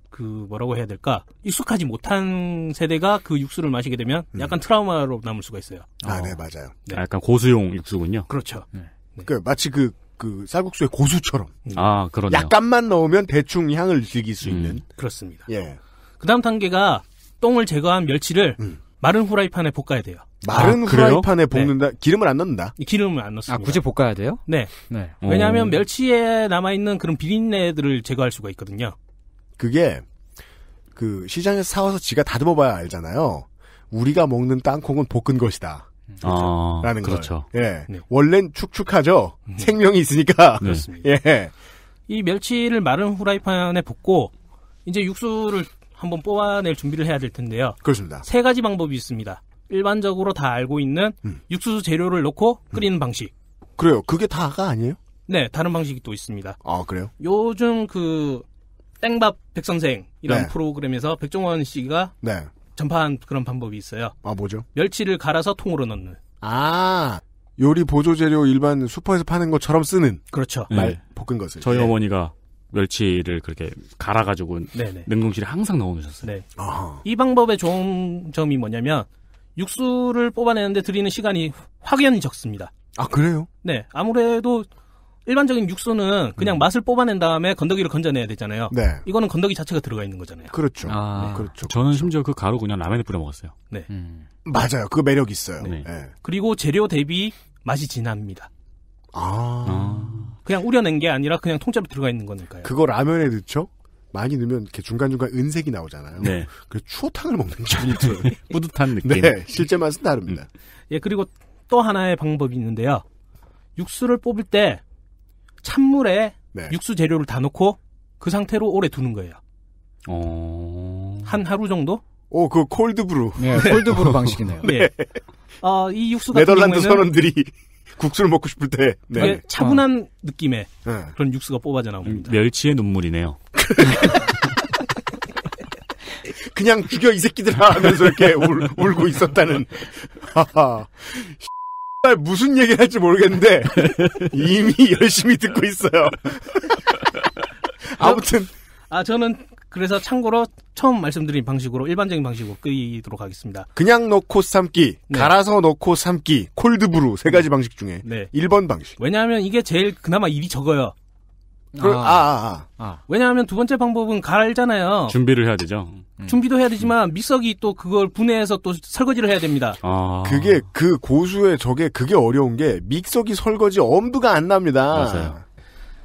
그 뭐라고 해야 될까 익숙하지 못한 세대가 그 육수를 마시게 되면 음. 약간 음. 트라우마로 남을 수가 있어요. 아, 어. 네 맞아요. 네. 아, 약간 고수용 육수군요. 그렇죠. 네. 네. 그 마치 그, 그 쌀국수의 고수처럼. 음. 아그러네 약간만 넣으면 대충 향을 즐길 수 음. 있는. 그렇습니다. 예. 그다음 단계가 똥을 제거한 멸치를 음. 마른 후라이팬에 볶아야 돼요. 마른 아, 후라이팬에 네. 볶는다. 네. 기름을 안 넣는다. 기름을 안 넣습니다. 아, 굳이 볶아야 돼요? 네. 네. 왜냐하면 오. 멸치에 남아 있는 그런 비린내들을 제거할 수가 있거든요. 그게 그 시장에서 사와서 지가 다듬어봐야 알잖아요. 우리가 먹는 땅콩은 볶은 것이다. 아, 라는 그렇죠. 예. 네. 원래는 축축하죠. 음. 생명이 있으니까. 네. 예. 그렇습니다. 예. 이 멸치를 마른 후라이팬에 볶고 이제 육수를 한번 뽑아낼 준비를 해야 될 텐데요. 그렇습니다. 세 가지 방법이 있습니다. 일반적으로 다 알고 있는 음. 육수수 재료를 넣고 음. 끓이는 음. 방식. 그래요. 그게 다가 아니에요? 네, 다른 방식이 또 있습니다. 아, 그래요? 요즘 그 땡밥 백선생이라는 네. 프로그램에서 백종원 씨가 네. 전파한 그런 방법이 있어요. 아, 뭐죠? 멸치를 갈아서 통으로 넣는. 아, 요리 보조 재료 일반 슈퍼에서 파는 것처럼 쓰는. 그렇죠. 네. 말 볶은 것을. 저희 네. 어머니가 멸치를 그렇게 갈아가지고 네네. 냉동실에 네. 항상 넣어놓으셨어요. 네. 이 방법의 좋은 점이 뭐냐면 육수를 뽑아내는데 들이는 시간이 확연히 적습니다. 아 그래요? 네. 아무래도 일반적인 육수는 그냥 음. 맛을 뽑아낸 다음에 건더기를 건져내야 되잖아요. 네. 이거는 건더기 자체가 들어가 있는 거잖아요. 그렇죠. 아, 네. 그렇죠. 저는 그렇죠. 심지어 그 가루 그냥 라면에 뿌려 먹었어요. 네. 음. 맞아요. 그 매력 있어요. 네. 네. 그리고 재료 대비 맛이 진합니다. 아. 아. 그냥 우려낸 게 아니라 그냥 통째로 들어가 있는 거니까요. 그거 라면에 넣죠? 많이 넣으면 이렇게 중간중간 은색이 나오잖아요. 네. 그 추어탕을 먹는 기분이 들 그렇죠. 네. 뿌듯한 느낌. 네, 실제 맛은 다릅니다. 음. 예, 그리고 또 하나의 방법이 있는데요. 육수를 뽑을 때 찬물에 네. 육수 재료를 다 넣고 그 상태로 오래 두는 거예요. 어... 한 하루 정도? 오, 그 콜드브루. 네, 콜드브루 방식이네요. 네. 어, 이 육수 같 네덜란드 선원들이 국수를 먹고 싶을 때. 네. 차분한 어. 느낌의 네. 그런 육수가 뽑아져 나옵니다. 멸치의 눈물이네요. 그냥 죽여 이 새끼들아 하면서 이렇게 울, 울고 있었다는. 하하. 무슨 얘기를 할지 모르겠는데 이미 열심히 듣고 있어요. 아무튼 아 저는 그래서 참고로 처음 말씀드린 방식으로 일반적인 방식으로 끓이도록 하겠습니다. 그냥 넣고 삶기, 네. 갈아서 넣고 삶기, 콜드브루 세 가지 네. 방식 중에 네. 1번 방식. 왜냐하면 이게 제일 그나마 일이 적어요. 그, 아, 아, 아, 아, 왜냐하면 두 번째 방법은 갈잖아요. 준비를 해야 되죠. 음. 준비도 해야 되지만 믹서기 또 그걸 분해해서 또 설거지를 해야 됩니다. 아. 그게 그 고수의 저게 그게 어려운 게 믹서기 설거지 엄두가 안 납니다. 맞아요.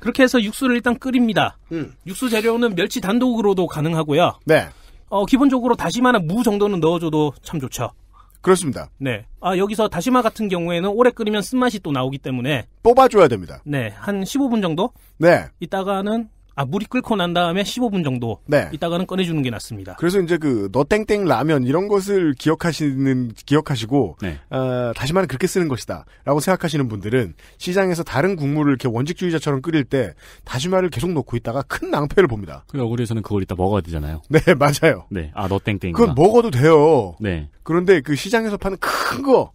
그렇게 해서 육수를 일단 끓입니다. 음. 육수 재료는 멸치 단독으로도 가능하고요. 네. 어, 기본적으로 다시마나 무 정도는 넣어줘도 참 좋죠. 그렇습니다. 네. 아, 여기서 다시마 같은 경우에는 오래 끓이면 쓴맛이 또 나오기 때문에. 뽑아줘야 됩니다. 네. 한 15분 정도? 네. 이따가는 아 물이 끓고 난 다음에 15분 정도 네. 있다가는 꺼내주는 게 낫습니다. 그래서 이제 그 너땡땡 라면 이런 것을 기억하시는 기억하시고 네. 어, 아, 다시 말해 그렇게 쓰는 것이다라고 생각하시는 분들은 시장에서 다른 국물을 이렇게 원칙주의자처럼 끓일 때 다시마를 계속 넣고 있다가 큰 낭패를 봅니다. 그 어구리에서는 그걸 이따 먹어야 되잖아요. 네 맞아요. 네아 너땡땡. 그건 먹어도 돼요. 네. 그런데 그 시장에서 파는 큰거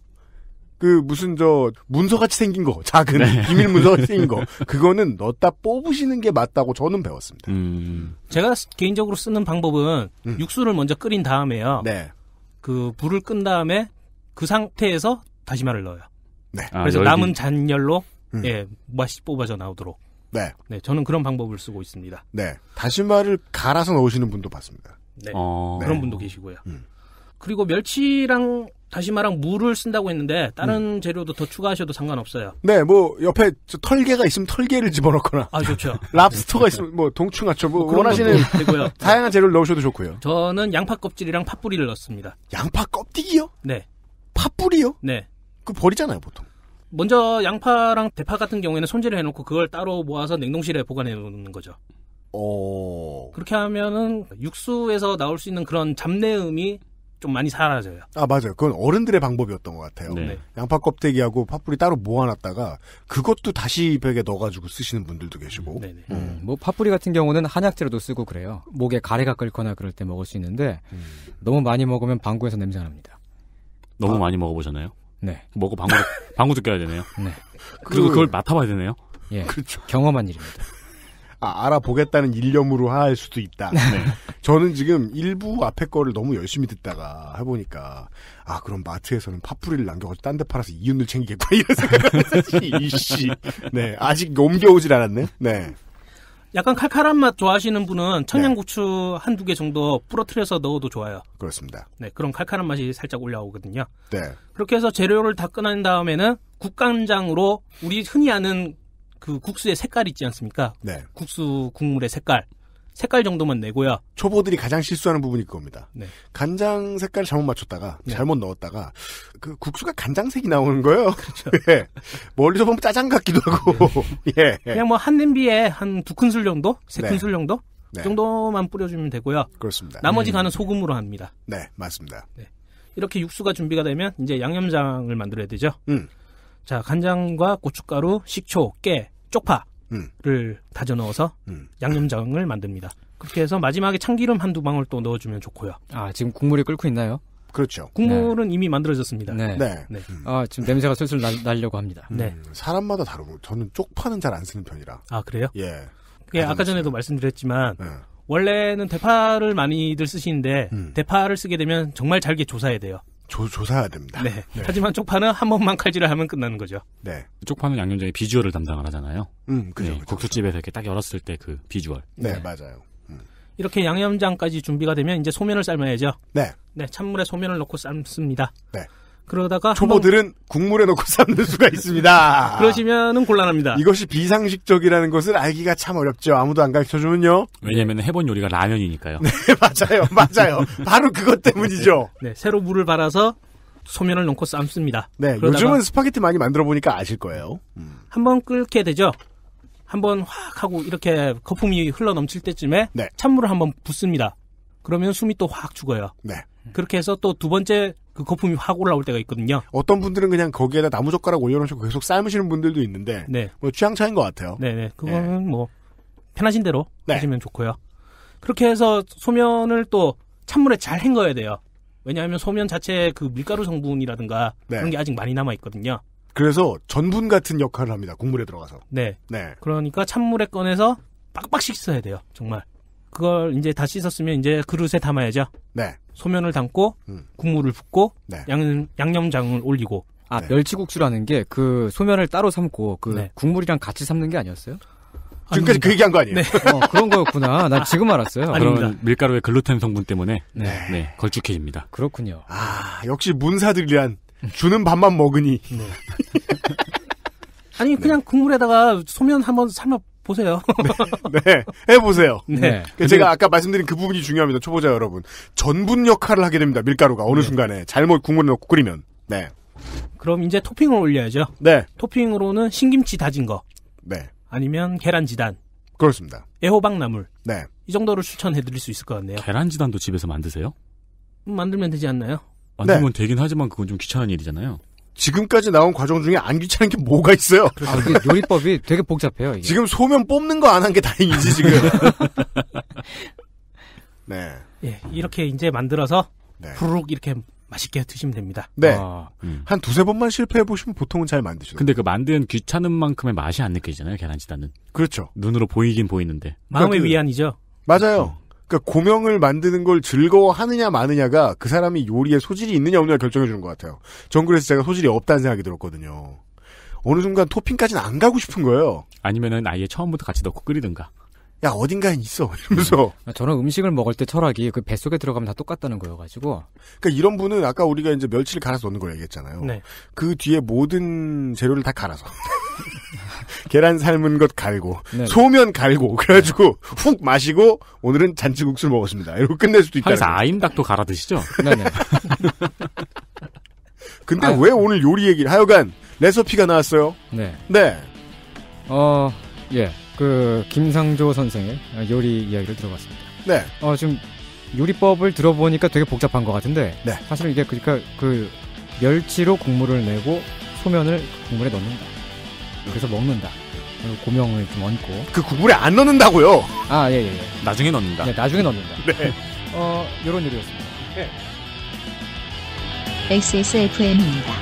그 무슨 저 문서같이 생긴 거 작은 네. 비밀 문서같이 생긴 거 그거는 넣다 뽑으시는 게 맞다고 저는 배웠습니다. 음. 제가 개인적으로 쓰는 방법은 음. 육수를 먼저 끓인 다음에요. 네. 그 불을 끈 다음에 그 상태에서 다시마를 넣어요. 네. 아, 그래서 열기. 남은 잔열로 음. 예 맛이 뽑아져 나오도록. 네. 네. 저는 그런 방법을 쓰고 있습니다. 네. 다시마를 갈아서 넣으시는 분도 봤습니다. 네. 어... 그런 분도 계시고요. 음. 그리고 멸치랑 다시마랑 물을 쓴다고 했는데 다른 음. 재료도 더 추가하셔도 상관없어요. 네, 뭐 옆에 털개가 있으면 털개를 집어넣거나. 아 좋죠. 랍스터가 네. 있으면 뭐 동충하초 뭐, 뭐 원하시는 되고요. 다양한 재료를 넣으셔도 좋고요. 저는 양파 껍질이랑 파뿌리를 넣습니다. 양파 껍데기요? 네. 파뿌리요 네. 그 버리잖아요 보통. 먼저 양파랑 대파 같은 경우에는 손질을 해놓고 그걸 따로 모아서 냉동실에 보관해 놓는 거죠. 오. 어. 그렇게 하면은 육수에서 나올 수 있는 그런 잡내음이 좀 많이 사라져요. 아 맞아요. 그건 어른들의 방법이었던 것 같아요. 네. 양파 껍데기하고 파뿌리 따로 모아놨다가 그것도 다시 벽에 넣어가지고 쓰시는 분들도 계시고. 음, 네네. 음. 뭐 팥불이 같은 경우는 한약재로도 쓰고 그래요. 목에 가래가 끓거나 그럴 때 먹을 수 있는데 음. 너무 많이 먹으면 방구에서 냄새 가 납니다. 너무 아. 많이 먹어보셨나요? 네. 먹고 방구 방구도 껴야 되네요. 네. 그리고 그 그걸 맡아봐야 되네요. 예. 그렇죠. 경험한 일입니다. 아, 알아보겠다는 일념으로 할 수도 있다. 네. 네. 저는 지금 일부 앞에 거를 너무 열심히 듣다가 해보니까 아 그럼 마트에서는 파프리를 남겨가지고 딴데 팔아서 이윤을 챙기겠다 이런 생각을 이씨. 네 아직 옮겨오질 않았네. 네. 약간 칼칼한 맛 좋아하시는 분은 청양고추 네. 한두 개 정도 부러뜨려서 넣어도 좋아요. 그렇습니다. 네, 그런 칼칼한 맛이 살짝 올라오거든요. 네. 그렇게 해서 재료를 다 꺼낸 다음에는 국간장으로 우리 흔히 아는 그 국수의 색깔 있지 않습니까? 네. 국수 국물의 색깔. 색깔 정도만 내고요. 초보들이 가장 실수하는 부분이 그겁니다. 네. 간장 색깔 잘못 맞췄다가 네. 잘못 넣었다가 그 국수가 간장색이 나오는 거예요. 그렇죠. 예. 멀리서 보면 짜장 같기도 하고. 네. 예. 그냥 뭐 한 냄비에 한 두 큰술 정도, 세 네. 큰술 정도 그 정도만 뿌려주면 되고요. 그렇습니다. 나머지 음. 가는 소금으로 합니다. 네, 맞습니다. 네. 이렇게 육수가 준비가 되면 이제 양념장을 만들어야 되죠. 음. 자, 간장과 고춧가루, 식초, 깨, 쪽파를 음. 다져 넣어서 음. 양념장을 만듭니다. 그렇게 해서 마지막에 참기름 한두 방울 또 넣어주면 좋고요. 아, 지금 국물이 끓고 있나요? 그렇죠. 국물은 네. 이미 만들어졌습니다. 네. 네. 네. 음. 아, 지금 냄새가 슬슬 나, 려고 합니다. 음, 네. 사람마다 다르고 저는 쪽파는 잘 안 쓰는 편이라. 아, 그래요? 예. 예, 아까 전에도 말씀드렸지만 네. 원래는 대파를 많이들 쓰시는데 음. 대파를 쓰게 되면 정말 잘게 조사해야 돼요. 조, 조사해야 됩니다. 네. 네. 하지만 쪽파는 한 번만 칼질을 하면 끝나는 거죠. 네. 쪽파는 양념장의 비주얼을 담당을 하잖아요. 음, 그죠. 네, 국수집에서 이렇게 딱 열었을 때 그 비주얼. 네, 네. 맞아요. 음. 이렇게 양념장까지 준비가 되면 이제 소면을 삶아야죠. 네. 네, 찬물에 소면을 넣고 삶습니다. 네. 그러다가 초보들은 번... 국물에 넣고 삶는 수가 있습니다. 그러시면은 곤란합니다. 이것이 비상식적이라는 것을 알기가 참 어렵죠. 아무도 안 가르쳐 주면요. 왜냐면 해본 요리가 라면이니까요. 네, 맞아요. 맞아요. 바로 그것 때문이죠. 네, 네, 네, 새로 물을 발아서 소면을 넣고 삶습니다. 네, 요즘은 스파게티 많이 만들어 보니까 아실 거예요. 음. 한번 끓게 되죠. 한번 확 하고 이렇게 거품이 흘러 넘칠 때쯤에 네. 찬물을 한번 붓습니다. 그러면 숨이 또 확 죽어요. 네. 그렇게 해서 또 두 번째 그 거품이 확 올라올 때가 있거든요. 어떤 분들은 그냥 거기에다 나무젓가락 올려놓으시고 계속 삶으시는 분들도 있는데 네. 뭐 취향 차인 것 같아요. 네네 그거는 네. 뭐 편하신 대로 네. 하시면 좋고요. 그렇게 해서 소면을 또 찬물에 잘 헹궈야 돼요. 왜냐하면 소면 자체에 그 밀가루 성분이라든가 네. 그런 게 아직 많이 남아 있거든요. 그래서 전분 같은 역할을 합니다. 국물에 들어가서. 네. 네. 그러니까 찬물에 꺼내서 빡빡 씻어야 돼요. 정말. 그걸 이제 다 씻었으면 이제 그릇에 담아야죠. 네. 소면을 담고 음. 국물을 붓고 네. 양, 양념장을 올리고 아 네. 멸치국수라는 게 그 소면을 따로 삶고 그 네. 국물이랑 같이 삶는 게 아니었어요? 지금까지 그 아닙니다. 그 얘기한 거 아니에요? 네. 어, 그런 거였구나. 난 지금 알았어요. 그런 밀가루의 글루텐 성분 때문에 네. 네. 네, 걸쭉해집니다. 그렇군요. 아 역시 문사들이란 주는 밥만 먹으니. 네. 아니 그냥 국물에다가 소면 한번 삶아 보세요. 네, 네. 해보세요. 네. 네. 제가 아까 말씀드린 그 부분이 중요합니다. 초보자 여러분. 전분 역할을 하게 됩니다. 밀가루가 어느 네. 순간에 잘못 국물 넣고 끓이면. 네. 그럼 이제 토핑을 올려야죠. 네. 토핑으로는 신김치 다진 거. 네. 아니면 계란 지단. 그렇습니다. 애호박나물. 네. 이 정도를 추천해드릴 수 있을 것 같네요. 계란 지단도 집에서 만드세요? 음, 만들면 되지 않나요? 만들면 네. 되긴 하지만 그건 좀 귀찮은 일이잖아요. 지금까지 나온 과정 중에 안 귀찮은 게 뭐가 있어요? 아, 요리법이 되게 복잡해요. 이게. 지금 소면 뽑는 거 안 한 게 다행이지 지금. 네. 예, 이렇게 이제 만들어서 네. 후루룩 이렇게 맛있게 드시면 됩니다. 네. 아, 음. 한 두세 번만 실패해 보시면 보통은 잘 만드시죠. 근데 그 만든 귀찮은 만큼의 맛이 안 느껴지잖아요, 계란치단은 그렇죠. 눈으로 보이긴 보이는데. 마음의 그러니까 그, 위안이죠. 맞아요. 음. 그러니까 고명을 만드는 걸 즐거워하느냐 마느냐가 그 사람이 요리에 소질이 있느냐 없느냐 결정해 주는 것 같아요. 정글에서 제가 소질이 없다는 생각이 들었거든요. 어느 순간 토핑까지는 안 가고 싶은 거예요. 아니면은 아예 처음부터 같이 넣고 끓이든가. 야 어딘가엔 있어 이러면서 저는 음식을 먹을 때 철학이 그 뱃속에 들어가면 다 똑같다는 거여가지고 그러니까 이런 분은 아까 우리가 이제 멸치를 갈아서 넣는 걸 얘기했잖아요 네. 그 뒤에 모든 재료를 다 갈아서 계란 삶은 것 갈고 네네. 네. 소면 갈고 그래가지고 네. 훅 마시고 오늘은 잔치국수를 먹었습니다. 이러고 끝낼 수도 있다. 항상 아임닭도 갈아 드시죠? 네, 네. 근데 아유. 왜 오늘 요리 얘기를 하여간 레서피가 나왔어요? 네. 네. 어, 예. 그 김상조 선생의 요리 이야기를 들어봤습니다. 네. 어, 지금 요리법을 들어보니까 되게 복잡한 것 같은데 네. 사실 이게 그러니까 그 멸치로 국물을 내고 소면을 국물에 넣는다. 그래서 먹는다. 고명을좀 얹고. 그 국물에 안 넣는다고요? 아, 예, 예. 예. 나중에 넣는다. 네, 나중에 넣는다. 네. 어, 요런 요리였습니다. 네. XSFM입니다.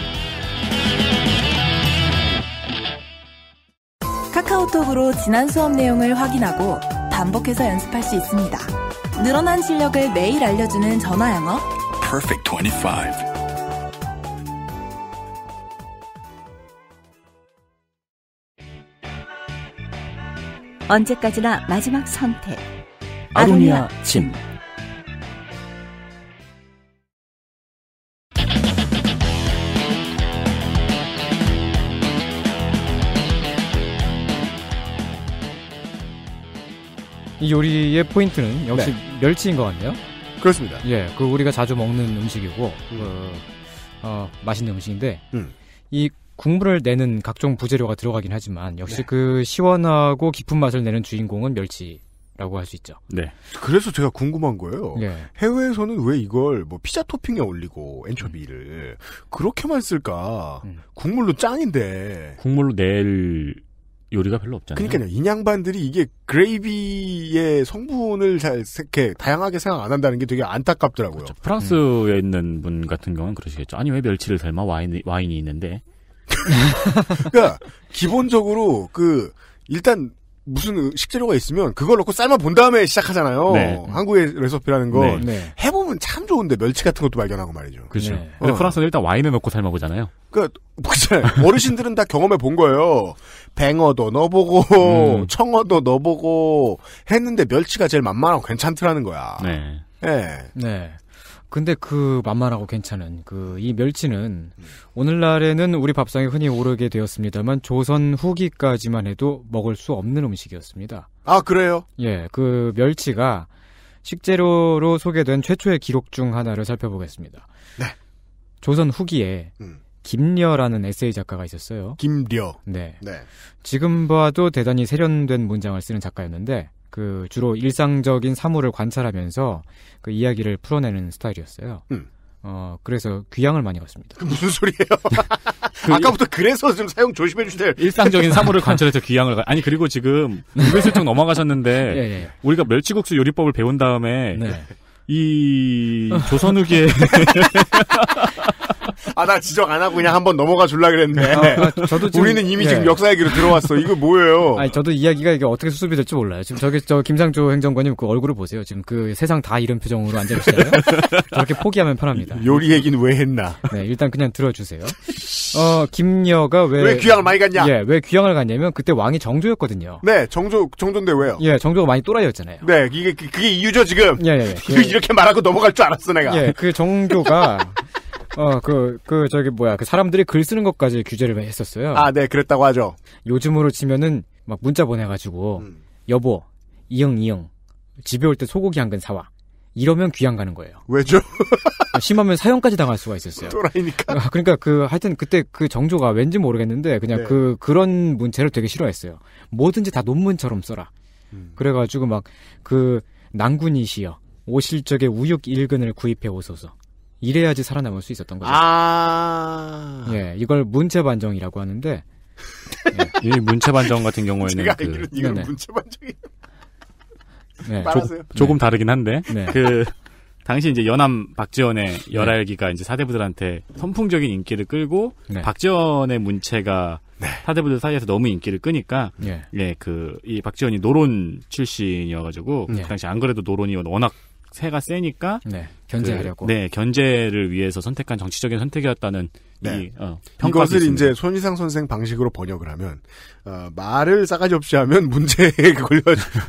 카카오톡으로 지난 수업 내용을 확인하고 반복해서 연습할 수 있습니다. 늘어난 실력을 매일 알려주는 전화 영어. Perfect 25. 언제까지나 마지막 선택. 아로니아 침. 이 요리의 포인트는 역시 네. 멸치인 것 같네요. 그렇습니다. 예, 그 우리가 자주 먹는 음식이고 음. 그, 어, 맛있는 음식인데 음. 이 국물을 내는 각종 부재료가 들어가긴 하지만 역시 네. 그 시원하고 깊은 맛을 내는 주인공은 멸치. 라고 할 수 있죠. 네. 그래서 제가 궁금한 거예요. 네. 해외에서는 왜 이걸 뭐 피자 토핑에 올리고 엔초비를 음. 그렇게만 쓸까? 음. 국물로 짱인데. 국물로 낼 요리가 별로 없잖아요. 그러니까요. 인양반들이 이게 그레이비의 성분을 잘 이렇게 다양하게 생각 안 한다는 게 되게 안타깝더라고요. 그렇죠. 프랑스에 음. 있는 분 같은 경우는 그러시겠죠. 아니 왜 멸치를 삶아 와인, 와인이 있는데 그러니까 기본적으로 그 일단 무슨 식재료가 있으면 그걸 넣고 삶아 본 다음에 시작하잖아요. 네. 한국의 레시피라는 거 네. 네. 해보면 참 좋은데 멸치 같은 것도 발견하고 말이죠. 그렇죠. 네. 어. 프랑스는 일단 와인에 넣고 삶아 보잖아요. 그러니까 어르신들은 다 경험해 본 거예요. 뱅어도 넣어보고 음. 청어도 넣어보고 했는데 멸치가 제일 만만하고 괜찮더라는 거야. 네. 예. 네. 근데 그 만만하고 괜찮은 그 이 멸치는 음. 오늘날에는 우리 밥상에 흔히 오르게 되었습니다만 조선 후기까지만 해도 먹을 수 없는 음식이었습니다. 아 그래요? 예, 그 멸치가 식재료로 소개된 최초의 기록 중 하나를 살펴보겠습니다. 네. 조선 후기에 음. 김려라는 에세이 작가가 있었어요. 김려. 네. 네. 지금 봐도 대단히 세련된 문장을 쓰는 작가였는데 그 주로 일상적인 사물을 관찰하면서 그 이야기를 풀어내는 스타일이었어요. 음. 어 그래서 귀향을 많이 갔습니다. 무슨 소리예요? 그 아까부터 그래서 좀 사용 조심해 주세요. 일상적인 사물을 관찰해서 귀향을 가. 아니 그리고 지금 슬쩍 넘어가셨는데 예, 예. 우리가 멸치국수 요리법을 배운 다음에 네. 이 조선후기에 아, 나 지적 안 하고 그냥 한번 넘어가 줄라 그랬네. 아, 아, 저도 지금, 우리는 이미 예. 지금 역사 얘기로 들어왔어. 이거 뭐예요? 아니, 저도 이야기가 이게 어떻게 수습이 될지 몰라요. 지금 저기, 저 김상조 행정관님 그 얼굴을 보세요. 지금 그 세상 다 이런 표정으로 앉아계시잖아요. 저렇게 포기하면 편합니다. 요리 얘기는 왜 했나? 네, 일단 그냥 들어주세요. 어, 김여가 왜. 왜 귀향을 많이 갔냐? 예, 왜 귀향을 갔냐면 그때 왕이 정조였거든요. 네, 정조, 정조인데 왜요? 예, 정조가 많이 또라이였잖아요. 네, 이게, 그, 그게 이유죠, 지금? 예, 예. 예. 이렇게 말하고 넘어갈 줄 알았어, 내가. 예, 그 정조가 어, 그, 그, 저기, 뭐야. 그 사람들이 글 쓰는 것까지 규제를 했었어요. 아, 네, 그랬다고 하죠. 요즘으로 치면은, 막 문자 보내가지고, 음. 여보, 이영, 이영, 집에 올 때 소고기 한 근 사와. 이러면 귀양 가는 거예요. 왜죠? 아, 심하면 사형까지 당할 수가 있었어요. 또라이니까. 아, 그러니까 그 하여튼 그때 그 정조가 왠지 모르겠는데 그냥 네. 그 그런 문체를 되게 싫어했어요. 뭐든지 다 논문처럼 써라. 음. 그래가지고 막 그 난군이시여 오실 적에 우육 일근을 구입해 오소서. 이래야지 살아남을 수 있었던 거죠. 아. 예, 이걸 문체 반정이라고 하는데 예. 이 문체 반정 같은 경우에는 제가 그... 이걸 문체 반정이 네, 말 조, 금 네. 다르긴 한데 네. 그 당시 이제 연암 박지원의 네. 열알기가 이제 사대부들한테 선풍적인 인기를 끌고 네. 박지원의 문체가 네. 사대부들 사이에서 너무 인기를 끄니까 예그이 예, 박지원이 노론 출신이어가지고 그 당시 안 그래도 노론이 워낙 세가 세니까 네, 견제하려고. 그, 네, 견제를 위해서 선택한 정치적인 선택이었다는 네. 이 어, 이것을 이제 손희상 선생 방식으로 번역을 하면 어, 말을 싸가지 없이 하면 문제에 걸려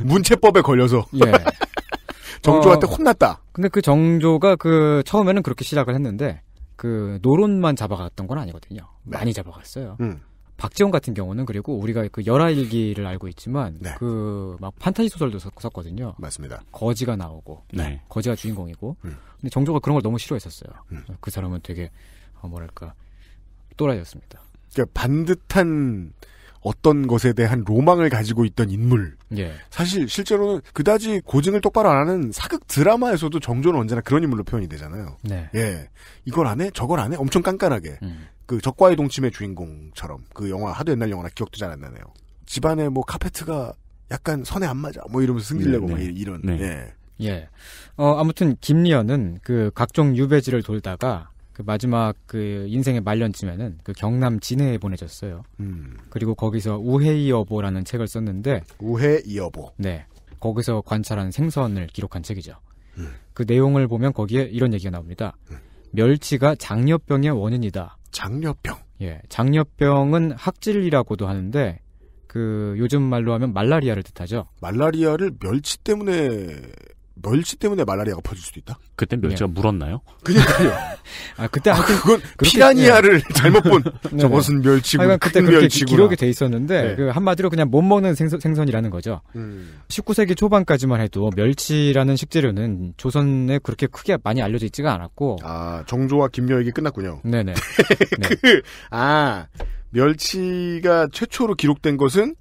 문체법에 걸려서 예. 정조한테 어, 혼났다. 근데 그 정조가 그 처음에는 그렇게 시작을 했는데 그 노론만 잡아갔던 건 아니거든요. 네. 많이 잡아갔어요. 음. 박지원 같은 경우는 그리고 우리가 그 열아일기를 알고 있지만 네. 그막 판타지 소설도 썼거든요. 맞습니다. 거지가 나오고 네. 네. 거지가 주인공이고 음. 근데 정조가 그런 걸 너무 싫어했었어요. 음. 그 사람은 되게 어, 뭐랄까 또라이였습니다. 그러니까 반듯한 어떤 것에 대한 로망을 가지고 있던 인물. 예. 사실 실제로는 그다지 고증을 똑바로 안 하는 사극 드라마에서도 정조는 언제나 그런 인물로 표현이 되잖아요. 네. 예. 이걸 안 해? 저걸 안 해? 엄청 깐깐하게. 음. 그 적과의 동침의 주인공처럼 그 영화 하도 옛날 영화라 기억도 잘 안 나네요. 집안에 뭐 카페트가 약간 선에 안 맞아 뭐 이러면서 승질내고 네, 네. 이런 네. 예. 예. 어 아무튼 김리현은 그 각종 유배지를 돌다가 그 마지막 그 인생의 말년쯤에는 그 경남 진해에 보내졌어요. 음. 그리고 거기서 우회이어보라는 책을 썼는데 우회이어보. 네. 거기서 관찰한 생선을 기록한 책이죠. 음. 그 내용을 보면 거기에 이런 얘기가 나옵니다. 음. 멸치가 장려병의 원인이다. 장려병. 예, 장려병은 학질이라고도 하는데 그 요즘 말로 하면 말라리아를 뜻하죠. 말라리아를 멸치 때문에 멸치 때문에 말라리아가 퍼질 수도 있다? 그때 멸치가 네. 물었나요? 그니까요. 아, 그때 아, 그건 피라니아를 네. 잘못 본 네, 네. 저것은 멸치고 아, 그때 그때게 멸치구나. 기록이 돼 있었는데 네. 그 한마디로 그냥 못 먹는 생선, 이라는 거죠. 음. 19세기 초반까지만 해도 멸치라는 식재료는 조선에 그렇게 크게 많이 알려져 있지가 않았고 아, 정조와 김여에이 끝났군요. 네, 네. 그, 아, 멸치가 최초로 기록된 것은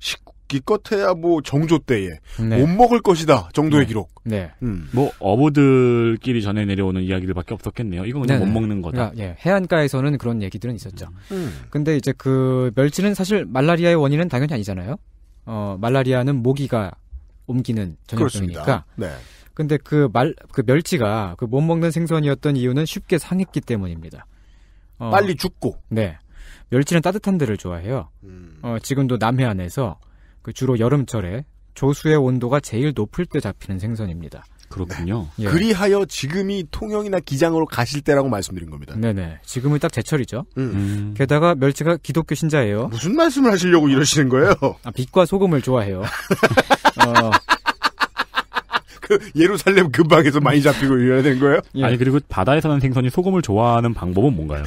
기껏해야 뭐 정조 때에 네. 못 먹을 것이다 정도의 네. 기록. 네. 음. 뭐 어부들끼리 전해 내려오는 이야기들밖에 없었겠네요. 이건 그냥 네네. 못 네. 먹는 거다. 그러니까, 예. 해안가에서는 그런 얘기들은 있었죠. 음. 음. 근데 이제 그 멸치는 사실 말라리아의 원인은 당연히 아니잖아요. 어 말라리아는 모기가 옮기는 전염병이니까. 네. 근데 그말그 그 멸치가 그 못 먹는 생선이었던 이유는 쉽게 상했기 때문입니다. 어, 빨리 죽고. 네. 멸치는 따뜻한 데를 좋아해요. 음. 어, 지금도 남해안에서 그 주로 여름철에 조수의 온도가 제일 높을 때 잡히는 생선입니다. 그렇군요. 네. 예. 그리하여 지금이 통영이나 기장으로 가실 때라고 말씀드린 겁니다. 네네. 지금은 딱 제철이죠. 음. 음. 게다가 멸치가 기독교 신자예요. 무슨 말씀을 하시려고 이러시는 거예요? 아, 빛과 소금을 좋아해요. 어. 그 예루살렘 근방에서 많이 잡히고 이래야 되는 거예요? 예. 아니 그리고 바다에 사는 생선이 소금을 좋아하는 방법은 뭔가요?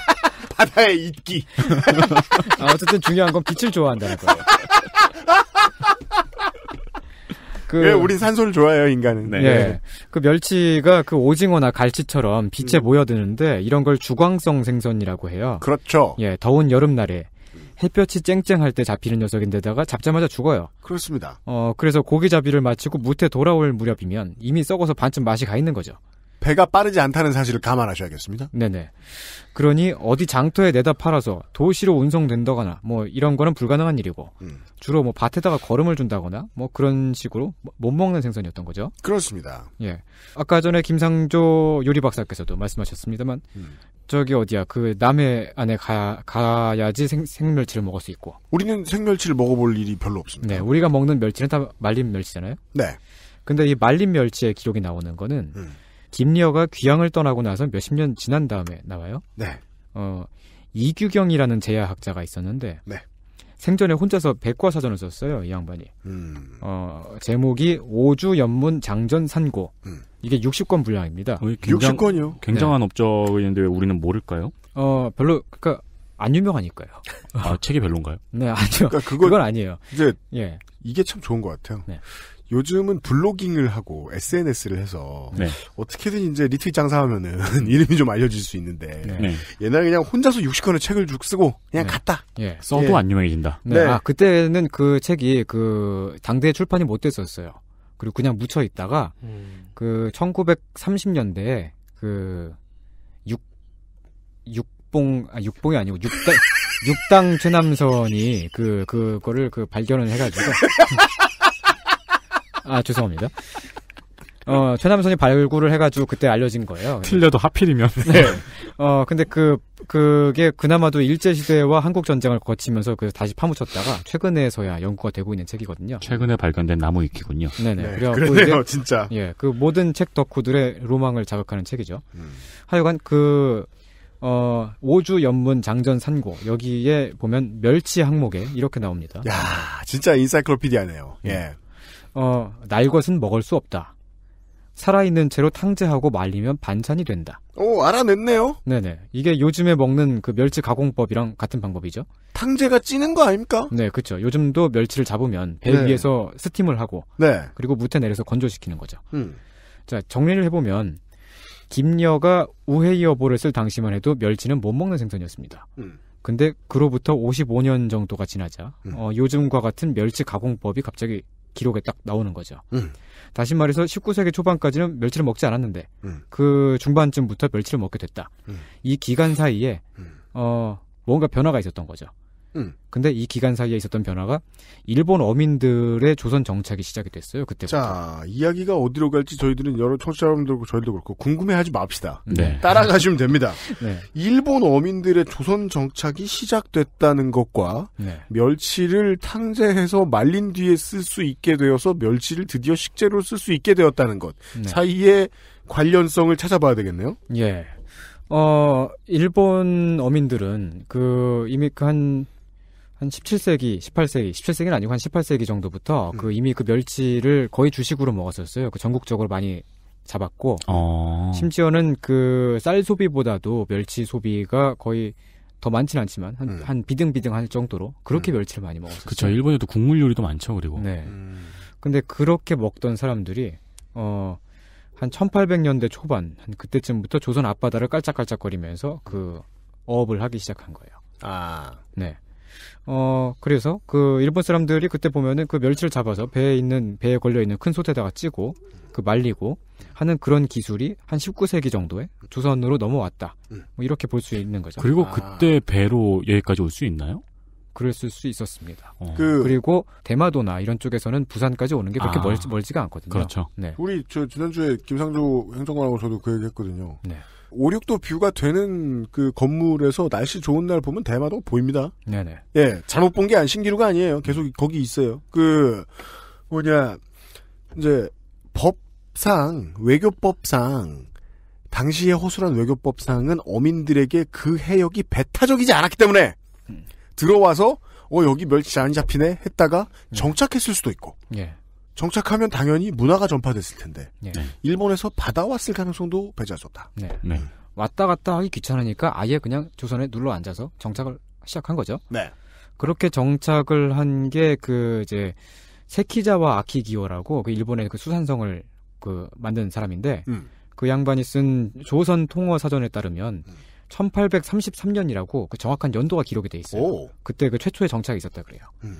바다에 있기. 아, 어쨌든 중요한 건 빛을 좋아한다는 거예요. 그, 예, 우린 산소를 좋아해요, 인간은. 네. 예. 예, 그 멸치가 그 오징어나 갈치처럼 빛에 음. 모여드는데 이런 걸 주광성 생선이라고 해요. 그렇죠. 예, 더운 여름날에 햇볕이 쨍쨍할 때 잡히는 녀석인데다가 잡자마자 죽어요. 그렇습니다. 어, 그래서 고기잡이를 마치고 무태 돌아올 무렵이면 이미 썩어서 반쯤 맛이 가 있는 거죠. 배가 빠르지 않다는 사실을 감안하셔야겠습니다. 네네. 그러니 어디 장터에 내다 팔아서 도시로 운송된다거나 뭐 이런 거는 불가능한 일이고 음. 주로 뭐 밭에다가 거름을 준다거나 뭐 그런 식으로 뭐, 못 먹는 생선이었던 거죠. 그렇습니다. 예. 아까 전에 김상조 요리 박사께서도 말씀하셨습니다만 음. 저기 어디야 그 남해 안에 가야, 가야지 생, 생멸치를 먹을 수 있고 우리는 생멸치를 먹어볼 일이 별로 없습니다. 네, 우리가 먹는 멸치는 다 말린 멸치잖아요. 네. 근데 이 말린 멸치의 기록이 나오는 거는 음. 김리어가 귀향을 떠나고 나서 몇십 년 지난 다음에 나와요. 네. 어, 이규경이라는 제야학자가 있었는데 네. 생전에 혼자서 백과사전을 썼어요. 이 양반이. 음. 어, 제목이 오주 연문 장전 산고. 음. 이게 60권 분량입니다. 굉장, 60권이요? 굉장한 네. 업적인데 왜 우리는 모를까요? 어, 별로 그러니까 안 유명하니까요. 아, 책이 별론가요? 네, 아니요. 그러니까 그건, 그건 아니에요. 이제 예. 이게 참 좋은 것 같아요. 네. 요즘은 블로깅을 하고 SNS를 해서 네. 어떻게든 이제 리트윗 장사하면은 이름이 좀 알려질 수 있는데 네. 옛날에 그냥 혼자서 60권의 책을 쭉 쓰고 그냥 네. 갔다. 예. 써도 예. 안 유명해진다. 네. 아, 그때는 그 책이 그당대 출판이 못 됐었어요. 그리고 그냥 묻혀 있다가 음. 그 1930년대에 그 육, 육봉 아 육봉이 아니고 육당 육당 최남선이 그 그거를 그 발견을 해가지고 아, 죄송합니다. 어, 최남선이 발굴을 해가지고 그때 알려진 거예요. 틀려도 하필이면. 네. 어, 근데 그, 그게 그나마도 일제시대와 한국전쟁을 거치면서 그 다시 파묻혔다가 최근에서야 연구가 되고 있는 책이거든요. 최근에 발견된 나무 위키군요. 네네. 네, 그래요 진짜. 예, 그 모든 책 덕후들의 로망을 자극하는 책이죠. 음. 하여간 그, 어, 오주 연문 장전 산고 여기에 보면 멸치 항목에 이렇게 나옵니다. 야 진짜 인사이클로피디아네요. 예. 예. 어, 날 것은 먹을 수 없다. 살아있는 채로 탕제하고 말리면 반찬이 된다. 오, 알아냈네요? 네네. 이게 요즘에 먹는 그 멸치 가공법이랑 같은 방법이죠. 탕제가 찌는 거 아닙니까? 네, 그렇죠. 요즘도 멸치를 잡으면 배 네. 위에서 스팀을 하고, 네. 그리고 무태 내려서 건조시키는 거죠. 음. 자, 정리를 해보면, 김녀가 우회 여보를 쓸 당시만 해도 멸치는 못 먹는 생선이었습니다. 음. 근데 그로부터 55년 정도가 지나자 음. 어, 요즘과 같은 멸치 가공법이 갑자기 기록에 딱 나오는 거죠. 음. 다시 말해서 19세기 초반까지는 멸치를 먹지 않았는데 음. 그 중반쯤부터 멸치를 먹게 됐다. 음. 이 기간 사이에 음. 어, 뭔가 변화가 있었던 거죠. 음. 근데 이 기간 사이에 있었던 변화가 일본 어민들의 조선 정착이 시작이 됐어요. 그때부터. 자, 이야기가 어디로 갈지 저희들은 여러 청취자 여러분들고 저희도 그렇고 궁금해하지 맙시다. 음. 네. 따라가시면 됩니다. 네. 일본 어민들의 조선 정착이 시작됐다는 것과 네. 멸치를 탕제해서 말린 뒤에 쓸 수 있게 되어서 멸치를 드디어 식재로 쓸 수 있게 되었다는 것 네. 사이에 관련성을 찾아봐야 되겠네요. 예. 어, 일본 어민들은 그 이미 그한 한 17세기, 18세기, 17세기는 아니고 한 18세기 정도부터 음. 그 이미 그 멸치를 거의 주식으로 먹었었어요. 그 전국적으로 많이 잡았고 어. 심지어는 그 쌀 소비보다도 멸치 소비가 거의 더많지는 않지만 한, 음. 한 비등비등할 정도로 그렇게 음. 멸치를 많이 먹었어요. 그렇죠. 일본에도 국물 요리도 많죠. 그리고. 네. 음. 근데 그렇게 먹던 사람들이 어. 한 1800년대 초반 한 그때쯤부터 조선 앞바다를 깔짝깔짝거리면서 그 어업을 하기 시작한 거예요. 아. 네. 어 그래서 그 일본 사람들이 그때 보면은 그 멸치를 잡아서 배에 있는 배에 걸려 있는 큰소 솥에다가 찌고 그 말리고 하는 그런 기술이 한 19세기 정도에 조선으로 넘어왔다. 음. 뭐 이렇게 볼 수 있는 거죠. 그리고 아. 그때 배로 여기까지 올 수 있나요? 그랬을 수 있었습니다. 어. 그, 리고 대마도나 이런 쪽에서는 부산까지 오는 게 그렇게 아. 멀지, 멀지가 않거든요. 그렇죠. 네. 우리 저 지난주에 김상조 행정관하고 저도 그 얘기했거든요. 네. 오 6도 뷰가 되는 그 건물에서 날씨 좋은 날 보면 대마도 보입니다. 네네. 예, 잘못 본 게 안신기루가 아니에요. 계속 거기 있어요. 그, 뭐냐, 이제, 법상, 외교법상, 당시의 허술한 외교법상은 어민들에게 그 해역이 배타적이지 않았기 때문에, 음. 들어와서, 어, 여기 멸치 안 잡히네? 했다가 정착했을 수도 있고, 예. 정착하면 당연히 문화가 전파됐을 텐데 네. 네. 일본에서 받아왔을 가능성도 배제할 수 없다. 네. 네. 왔다 갔다 하기 귀찮으니까 아예 그냥 조선에 눌러 앉아서 정착을 시작한 거죠. 네. 그렇게 정착을 한 게 그 이제 세키자와 아키기오라고 그 일본의 그 수산성을 그 만든 사람인데 음. 그 양반이 쓴 조선 통어 사전에 따르면 음. 1833년이라고 그 정확한 연도가 기록이 돼 있어요. 오. 그때 그 최초의 정착이 있었다 그래요. 음.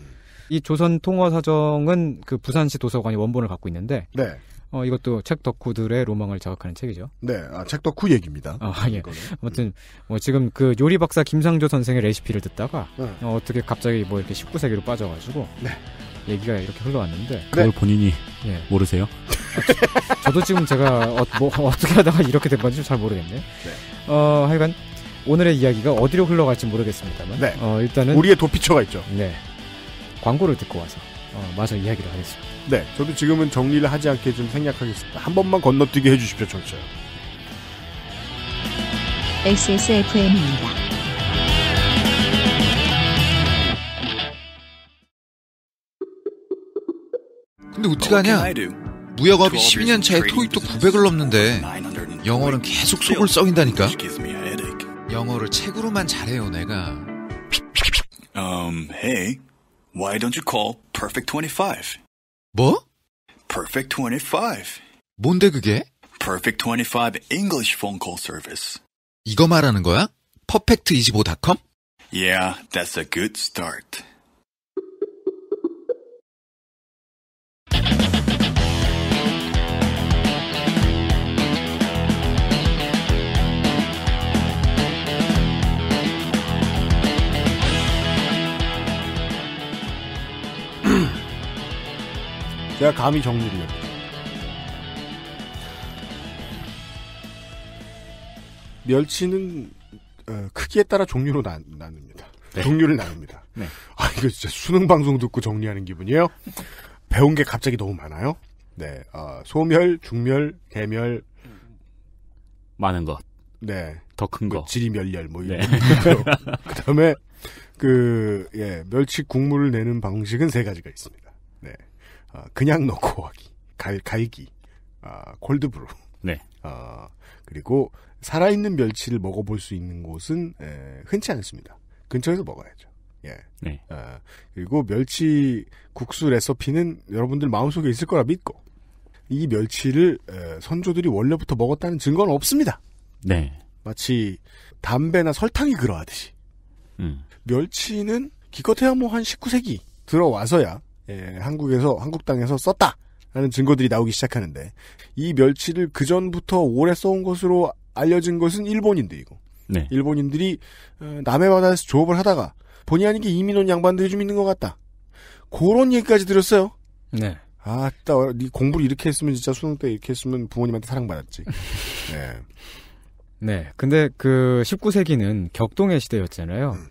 이 조선 통화 사정은 그 부산시 도서관이 원본을 갖고 있는데 네. 어, 이것도 책 덕후들의 로망을 자극하는 책이죠. 네, 아, 책 덕후 얘기입니다. 아, 예. 이거는. 아무튼 뭐 지금 그 요리 박사 김상조 선생의 레시피를 듣다가 네. 어, 떻게 갑자기 뭐 이렇게 19세기로 빠져가지고 네. 얘기가 이렇게 흘러왔는데 네. 그걸 네. 본인이 예. 모르세요? 아, 저, 도 지금 제가 어, 뭐, 어, 어떻게 하다가 이렇게 된 건지 잘 모르겠네. 네. 어, 하여간 오늘의 이야기가 어디로 흘러갈지 모르겠습니다만. 네. 어, 일단은 우리의 도피처가 있죠. 네. 광고를 듣고 와서 어, 마저 이야기를 하겠습니다. 네, 저도 지금은 정리를 하지 않게 좀 생략하겠습니다. 한 번만 건너뛰게 해주십시오, 청취자. XSFM입니다. 근데 어떡하냐? 무역업이 12년 차에 토익도 900을 넘는데 영어는 계속 속을 썩인다니까? 영어를 책으로만 잘해요, 내가. Um, hey. Why don't you call Perfect 25? 뭐? Perfect 25. 뭔데 그게? Perfect 25 English phone call service. 이거 말하는 거야? perfect25.com? Yeah, that's a good start. 제가 감히 정리를 해요. 멸치는 어, 크기에 따라 종류로 나, 눕니다 네. 종류를 나눕니다. 네. 아 이거 진짜 수능 방송 듣고 정리하는 기분이에요. 배운 게 갑자기 너무 많아요. 네, 어, 소멸, 중멸, 개멸 많은 것. 네, 더큰 뭐 거. 지리멸렬 뭐 이런. 네. 그다음에 그 예, 멸치 국물을 내는 방식은 세 가지가 있습니다. 네. 어, 그냥 넣고 하기, 갈, 갈기, 아, 어, 콜드브루. 네. 아, 그리고 살아있는 멸치를 먹어볼 수 있는 곳은 에, 흔치 않습니다. 근처에서 먹어야죠. 예. 네. 아, 그리고 멸치 국수 레시피는 여러분들 마음속에 있을 거라 믿고 이 멸치를 에, 선조들이 원래부터 먹었다는 증거는 없습니다. 네. 마치 담배나 설탕이 그러하듯이. 음. 멸치는 기껏해야 뭐한 19세기 들어와서야 예, 한국에서 한국 땅에서 썼다. 라는 증거들이 나오기 시작하는데 이 멸치를 그 전부터 오래 써온 것으로 알려진 것은 일본인들이고 네. 일본인들이 어, 남해 바다에서 조업을 하다가 본의 아니게 이민 온 양반들이 좀 있는 것 같다. 그런 얘기까지 들었어요. 네. 아, 따, 니 공부를 이렇게 했으면 진짜 수능 때 이렇게 했으면 부모님한테 사랑받았지. 네. 네. 근데 그 19세기는 격동의 시대였잖아요. 음.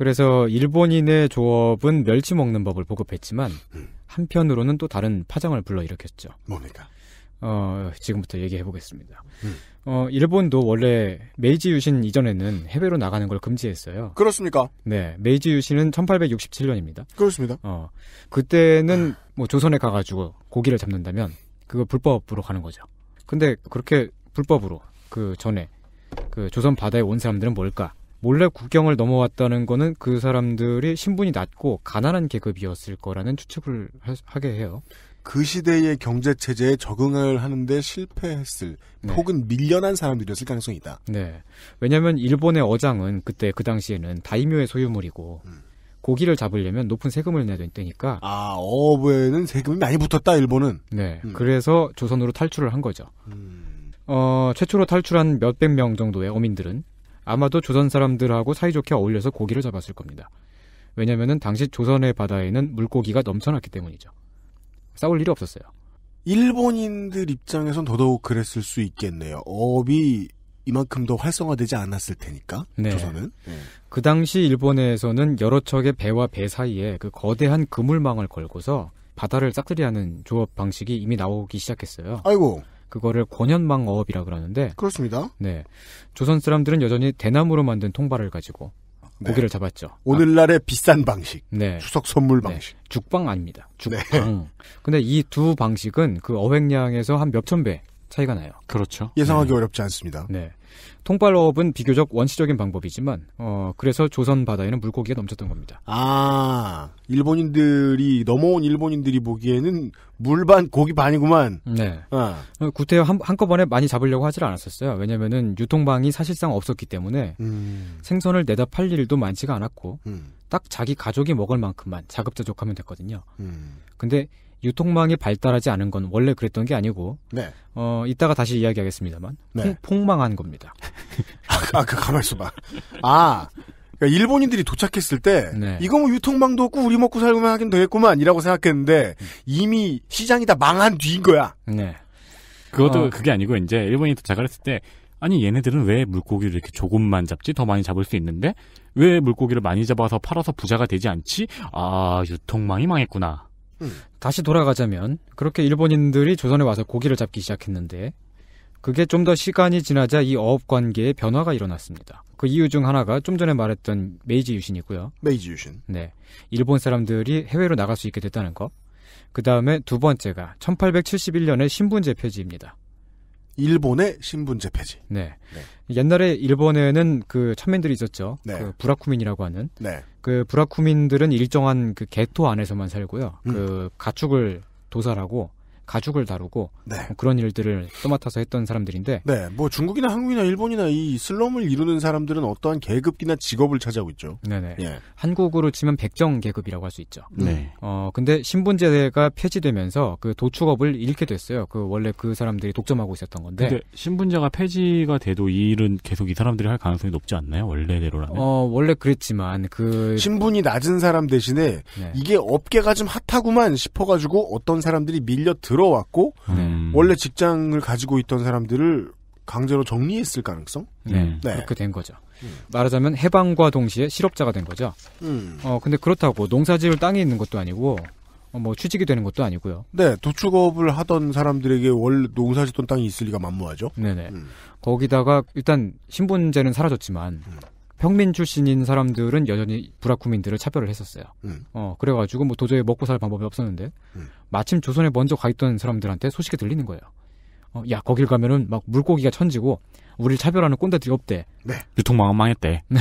그래서 일본인의 조업은 멸치 먹는 법을 보급했지만 음. 한편으로는 또 다른 파장을 불러일으켰죠. 뭡니까? 어, 지금부터 얘기해 보겠습니다. 음. 어, 일본도 원래 메이지 유신 이전에는 해외로 나가는 걸 금지했어요. 그렇습니까? 네, 메이지 유신은 1867년입니다. 그렇습니다. 어, 그때는 아. 뭐 조선에 가가지고 고기를 잡는다면 그거 불법으로 가는 거죠. 근데 그렇게 불법으로 그 전에 그 조선 바다에 온 사람들은 뭘까? 몰래 국경을 넘어왔다는 거는 그 사람들이 신분이 낮고 가난한 계급이었을 거라는 추측을 하, 하게 해요. 그 시대의 경제 체제에 적응을 하는데 실패했을 네. 혹은 밀려난 사람들이었을 가능성이 있다. 네. 왜냐하면 일본의 어장은 그때 그 당시에는 다이묘의 소유물이고 음. 고기를 잡으려면 높은 세금을 내야 되니까. 아 어부에는 세금이 많이 붙었다 일본은. 네. 음. 그래서 조선으로 탈출을 한 거죠. 음. 어, 최초로 탈출한 몇백 명 정도의 어민들은 아마도 조선 사람들하고 사이좋게 어울려서 고기를 잡았을 겁니다. 왜냐면은 당시 조선의 바다에는 물고기가 넘쳐났기 때문이죠. 싸울 일이 없었어요. 일본인들 입장에선 더더욱 그랬을 수 있겠네요. 어 업이 이만큼 더 활성화되지 않았을 테니까 네. 조선은 네. 그 당시 일본에서는 여러 척의 배와 배 사이에 그 거대한 그물망을 걸고서 바다를 싹쓸이하는 조업 방식이 이미 나오기 시작했어요. 아이고 그거를 권연망 어업이라 그러는데 그렇습니다. 네. 조선 사람들은 여전히 대나무로 만든 통발을 가지고 네. 고기를 잡았죠. 오늘날의 아, 비싼 방식. 네. 추석 선물 네. 방식. 네. 죽방 아닙니다. 죽방. 네. 근데 이 두 방식은 그 어획량에서 한 몇천 배 차이가 나요. 그렇죠. 예상하기 네. 어렵지 않습니다. 네. 통발업은 비교적 원시적인 방법이지만 어 그래서 조선 바다에는 물고기가 넘쳤던 겁니다. 아 일본인들이 넘어온 일본인들이 보기에는 물반 고기 반이구만. 네. 어. 어 구태 한, 한꺼번에 많이 잡으려고 하질 않았었어요. 왜냐면은 유통망이 사실상 없었기 때문에 음. 생선을 내다 팔 일도 많지가 않았고 음. 딱 자기 가족이 먹을 만큼만 자급자족하면 됐거든요. 음. 근데 유통망이 발달하지 않은 건 원래 그랬던 게 아니고 네. 어 이따가 다시 이야기하겠습니다만 네. 폭망한 겁니다. 아그 아, 가만 있어봐. 아 그러니까 일본인들이 도착했을 때 네. 이거 뭐 유통망도 없고 우리 먹고 살고만 하긴 되겠구만이라고 생각했는데 음. 이미 시장이 다 망한 뒤인 거야. 네. 그것도 어, 그게 아니고 이제 일본이 도착을 했을 때 아니 얘네들은 왜 물고기를 이렇게 조금만 잡지 더 많이 잡을 수 있는데 왜 물고기를 많이 잡아서 팔아서 부자가 되지 않지? 아 유통망이 망했구나. 다시 돌아가자면 그렇게 일본인들이 조선에 와서 고기를 잡기 시작했는데 그게 좀 더 시간이 지나자 이 어업 관계에 변화가 일어났습니다. 그 이유 중 하나가 좀 전에 말했던 메이지 유신이고요. 메이지 유신. 네. 일본 사람들이 해외로 나갈 수 있게 됐다는 거. 그 다음에 두 번째가 1871년의 신분제 폐지입니다. 일본의 신분제 폐지. 네. 네. 옛날에 일본에는 그 천민들이 있었죠. 네. 그 브라쿠민이라고 하는. 네. 그 브라쿠민들은 일정한 그 게토 안에서만 살고요. 그 음. 그 가축을 도살하고 가죽을 다루고 네. 뭐 그런 일들을 떠맡아서 했던 사람들인데 네, 뭐 중국이나 한국이나 일본이나 이 슬럼을 이루는 사람들은 어떠한 계급이나 직업을 찾아오고 있죠. 네네. 예. 한국으로 치면 백정 계급이라고 할 수 있죠. 네. 네. 어 근데 신분제가 폐지되면서 그 도축업을 잃게 됐어요. 그 원래 그 사람들이 독점하고 있었던 건데. 근데 신분제가 폐지가 돼도 이 일은 계속 이 사람들이 할 가능성이 높지 않나요? 원래대로라면. 어 원래 그랬지만 그 신분이 낮은 사람 대신에 네. 이게 업계가 좀 핫하구만 싶어가지고 어떤 사람들이 밀려 들어. 들어왔고 음. 원래 직장을 가지고 있던 사람들을 강제로 정리했을 가능성? 네. 네, 네. 그렇게 된 거죠. 음. 말하자면 해방과 동시에 실업자가 된 거죠. 음. 어 근데 그렇다고 농사지을 땅이 있는 것도 아니고 어, 뭐 취직이 되는 것도 아니고요. 네, 도축업을 하던 사람들에게 원래 농사짓던 땅이 있을 리가 만무하죠. 네네. 음. 거기다가 일단 신분제는 사라졌지만 음. 평민 출신인 사람들은 여전히 부라쿠민들을 차별을 했었어요. 음. 어 그래가지고 뭐 도저히 먹고 살 방법이 없었는데 음. 마침 조선에 먼저 가 있던 사람들한테 소식이 들리는 거예요. 어, 야 거길 가면은 막 물고기가 천지고 우리를 차별하는 꼰대들이 없대. 네. 유통망은 망했대. 네.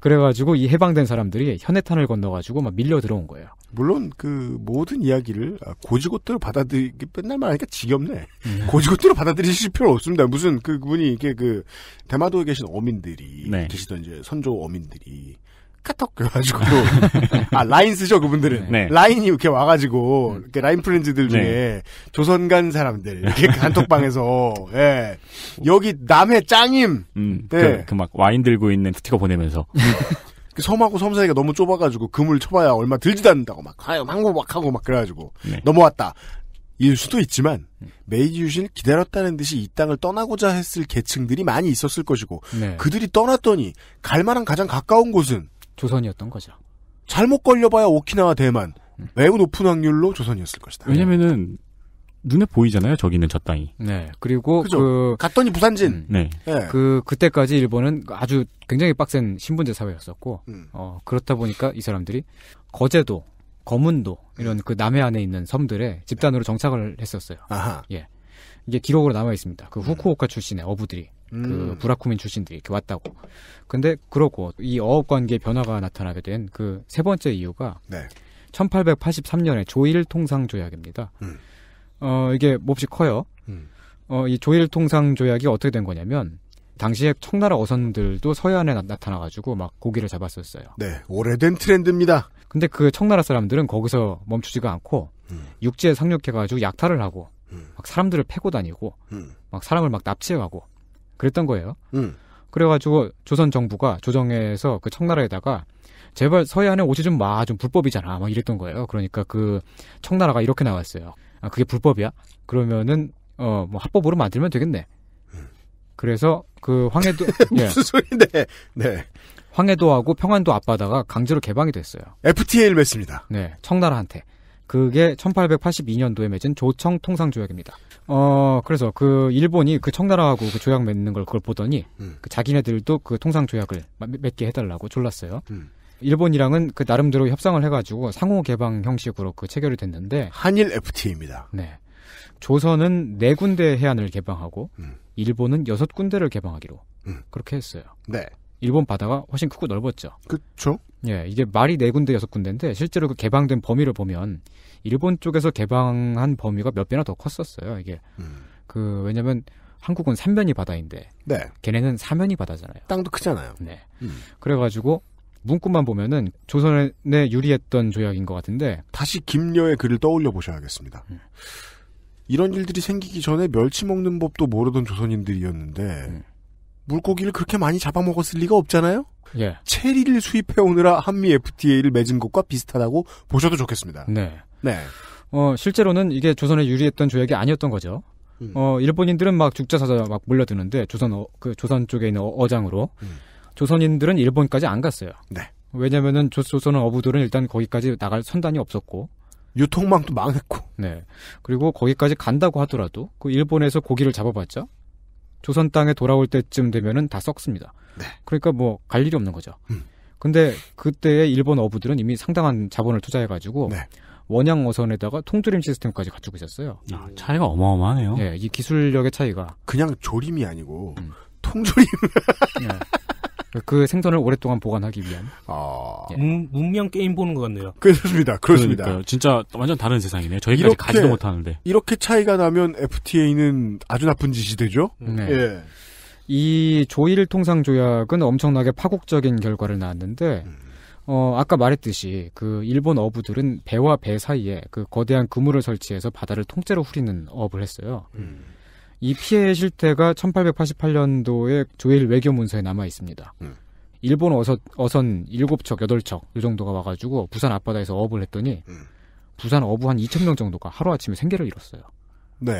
그래가지고 이 해방된 사람들이 현해탄을 건너가지고 막 밀려 들어온 거예요. 물론 그 모든 이야기를 아, 고지고대로 받아들이기 맨날 말하니까 지겹네. 음. 고지고대로 받아들이실 필요 없습니다. 무슨 그, 그분이 이게 그 대마도에 계신 어민들이 네. 계시던 이제 선조 어민들이 카톡 그래가지고 아 라인 쓰죠 그분들은 네. 라인이 이렇게 와가지고 음. 이렇게 라인 프렌즈들 중에 네. 조선 간 사람들 이렇게 단톡방에서 예 여기 남해 짱임 음, 네. 그막 그, 그 와인 들고 있는 스티커 보내면서 음. 그 섬하고 섬 사이가 너무 좁아가지고 금을 쳐봐야 얼마 들지도 않는다고 막 하여 망고 막 하고 막 그래가지고 네. 넘어왔다 일 수도 있지만 메이지 유신을 기다렸다는 듯이 이 땅을 떠나고자 했을 계층들이 많이 있었을 것이고 네. 그들이 떠났더니 갈만한 가장 가까운 곳은 조선이었던 거죠. 잘못 걸려봐야 오키나와 대만 음. 매우 높은 확률로 조선이었을 것이다. 왜냐면은 눈에 보이잖아요. 저기는 저 땅이. 네. 그리고 그죠? 그 갔더니 부산진. 음, 네. 네. 그 그때까지 일본은 아주 굉장히 빡센 신분제 사회였었고 음. 어, 그렇다 보니까 이 사람들이 거제도, 거문도 이런 그 남해안에 있는 섬들에 집단으로 정착을 했었어요. 아하. 예. 이게 기록으로 남아 있습니다. 그 음. 후쿠오카 출신의 어부들이. 그 음. 그 브라쿠민 출신들이 이렇게 왔다고. 근데 그렇고 이 어업 관계 변화가 나타나게 된 그 세 번째 이유가 네. 1883년에 조일 통상 조약입니다. 음. 어 이게 몹시 커요. 음. 어이 조일 통상 조약이 어떻게 된 거냐면 당시에 청나라 어선들도 서해안에 나, 타나가지고막 고기를 잡았었어요. 네, 오래된 트렌드입니다. 근데 그 청나라 사람들은 거기서 멈추지가 않고 음. 육지에 상륙해가지고 약탈을 하고 음. 막 사람들을 패고 다니고 음. 막 사람을 막 납치해가고 그랬던 거예요. 음. 그래가지고 조선 정부가 조정에서 그 청나라에다가 제발 서해안에 오지 좀 마. 좀 불법이잖아. 막 이랬던 거예요. 그러니까 그 청나라가 이렇게 나왔어요. 아, 그게 불법이야? 그러면은, 어, 뭐 합법으로 만들면 되겠네. 그래서 그 황해도. 무슨 예. 소인데 네. 황해도하고 평안도 앞바다가 강제로 개방이 됐어요. FTA를 맺습니다. 네. 청나라한테. 그게 1882년도에 맺은 조청 통상 조약입니다. 어 그래서 그 일본이 그 청나라하고 그 조약 맺는 걸 그걸 보더니 음. 그 자기네들도 그 통상 조약을 맺게 해달라고 졸랐어요. 음. 일본이랑은 그 나름대로 협상을 해가지고 상호 개방 형식으로 그 체결이 됐는데 한일 FTA입니다. 네. 조선은 네 군데 해안을 개방하고 음. 일본은 여섯 군데를 개방하기로 음. 그렇게 했어요. 네. 일본 바다가 훨씬 크고 넓었죠. 그렇죠. 예, 이게 말이 네 군데 여섯 군데인데 실제로 그 개방된 범위를 보면 일본 쪽에서 개방한 범위가 몇 배나 더 컸었어요. 이게 음. 그 왜냐면 한국은 삼면이 바다인데 네. 걔네는 사면이 바다잖아요. 땅도 크잖아요. 네. 음. 그래가지고 문구만 보면은 조선에 유리했던 조약인 것 같은데 다시 김녀의 글을 떠올려 보셔야겠습니다. 음. 이런 일들이 생기기 전에 멸치 먹는 법도 모르던 조선인들이었는데 음. 물고기를 그렇게 많이 잡아먹었을 리가 없잖아요. 예. 체리를 수입해 오느라 한미 FTA를 맺은 것과 비슷하다고 보셔도 좋겠습니다. 네. 네. 어, 실제로는 이게 조선에 유리했던 조약이 아니었던 거죠. 음. 어, 일본인들은 막 죽자 사자 막 몰려드는데 조선 어, 그 조선 쪽에 있는 어, 장으로 음. 조선인들은 일본까지 안 갔어요. 네. 왜냐면은 조, 선 어부들은 일단 거기까지 나갈 선단이 없었고 유통망도 망했고. 네. 그리고 거기까지 간다고 하더라도 그 일본에서 고기를 잡아봤죠 조선 땅에 돌아올 때쯤 되면은 다 썩습니다. 네. 그러니까 뭐갈 일이 없는 거죠. 음. 근데 그때의 일본 어부들은 이미 상당한 자본을 투자해가지고 네. 원양 어선에다가 통조림 시스템까지 갖추고 있었어요. 아, 차이가 어마어마하네요. 예, 이 기술력의 차이가 그냥 조림이 아니고 음. 통조림. 예. 그 생선을 오랫동안 보관하기 위한. 아. 예. 문, 문명 게임 보는 것 같네요. 그렇습니다. 그렇습니다. 그러니까요. 진짜 완전 다른 세상이네요. 저희까지 이렇게, 가지도 못하는데. 이렇게 차이가 나면 FTA는 아주 나쁜 짓이 되죠? 네. 예. 이 조일 통상 조약은 엄청나게 파국적인 결과를 낳았는데, 어, 아까 말했듯이 그 일본 어부들은 배와 배 사이에 그 거대한 그물을 설치해서 바다를 통째로 후리는 업을 했어요. 음. 이피해 실태가 1888년도에 조일 외교문서에 남아 있습니다. 음. 일본 어선, 어선 7척, 8척, 이 정도가 와가지고 부산 앞바다에서 어업을 했더니, 음. 부산 어부 한 2,000명 정도가 하루아침에 생계를 잃었어요. 네.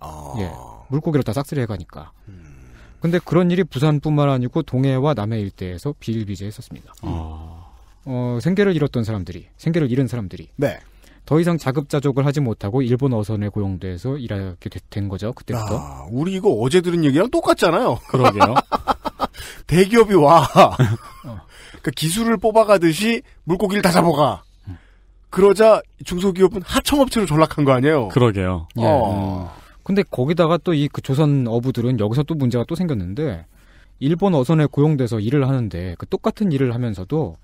어... 예. 물고기를 다 싹쓸이 해가니까. 음... 근데 그런 일이 부산뿐만 아니고 동해와 남해 일대에서 비일비재했었습니다. 어... 어, 생계를 잃었던 사람들이, 생계를 잃은 사람들이. 네. 더 이상 자급자족을 하지 못하고 일본 어선에 고용돼서 일하게 된 거죠. 그때부터. 야, 우리 이거 어제 들은 얘기랑 똑같잖아요. 그러게요. 대기업이 와. 그 기술을 뽑아가듯이 물고기를 다 잡아가. 그러자 중소기업은 하청업체로 전락한 거 아니에요? 그러게요. 어. 예. 어. 근데 거기다가 또 이 그 조선 어부들은 여기서 또 문제가 또 생겼는데 일본 어선에 고용돼서 일을 하는데 그 똑같은 일을 하면서도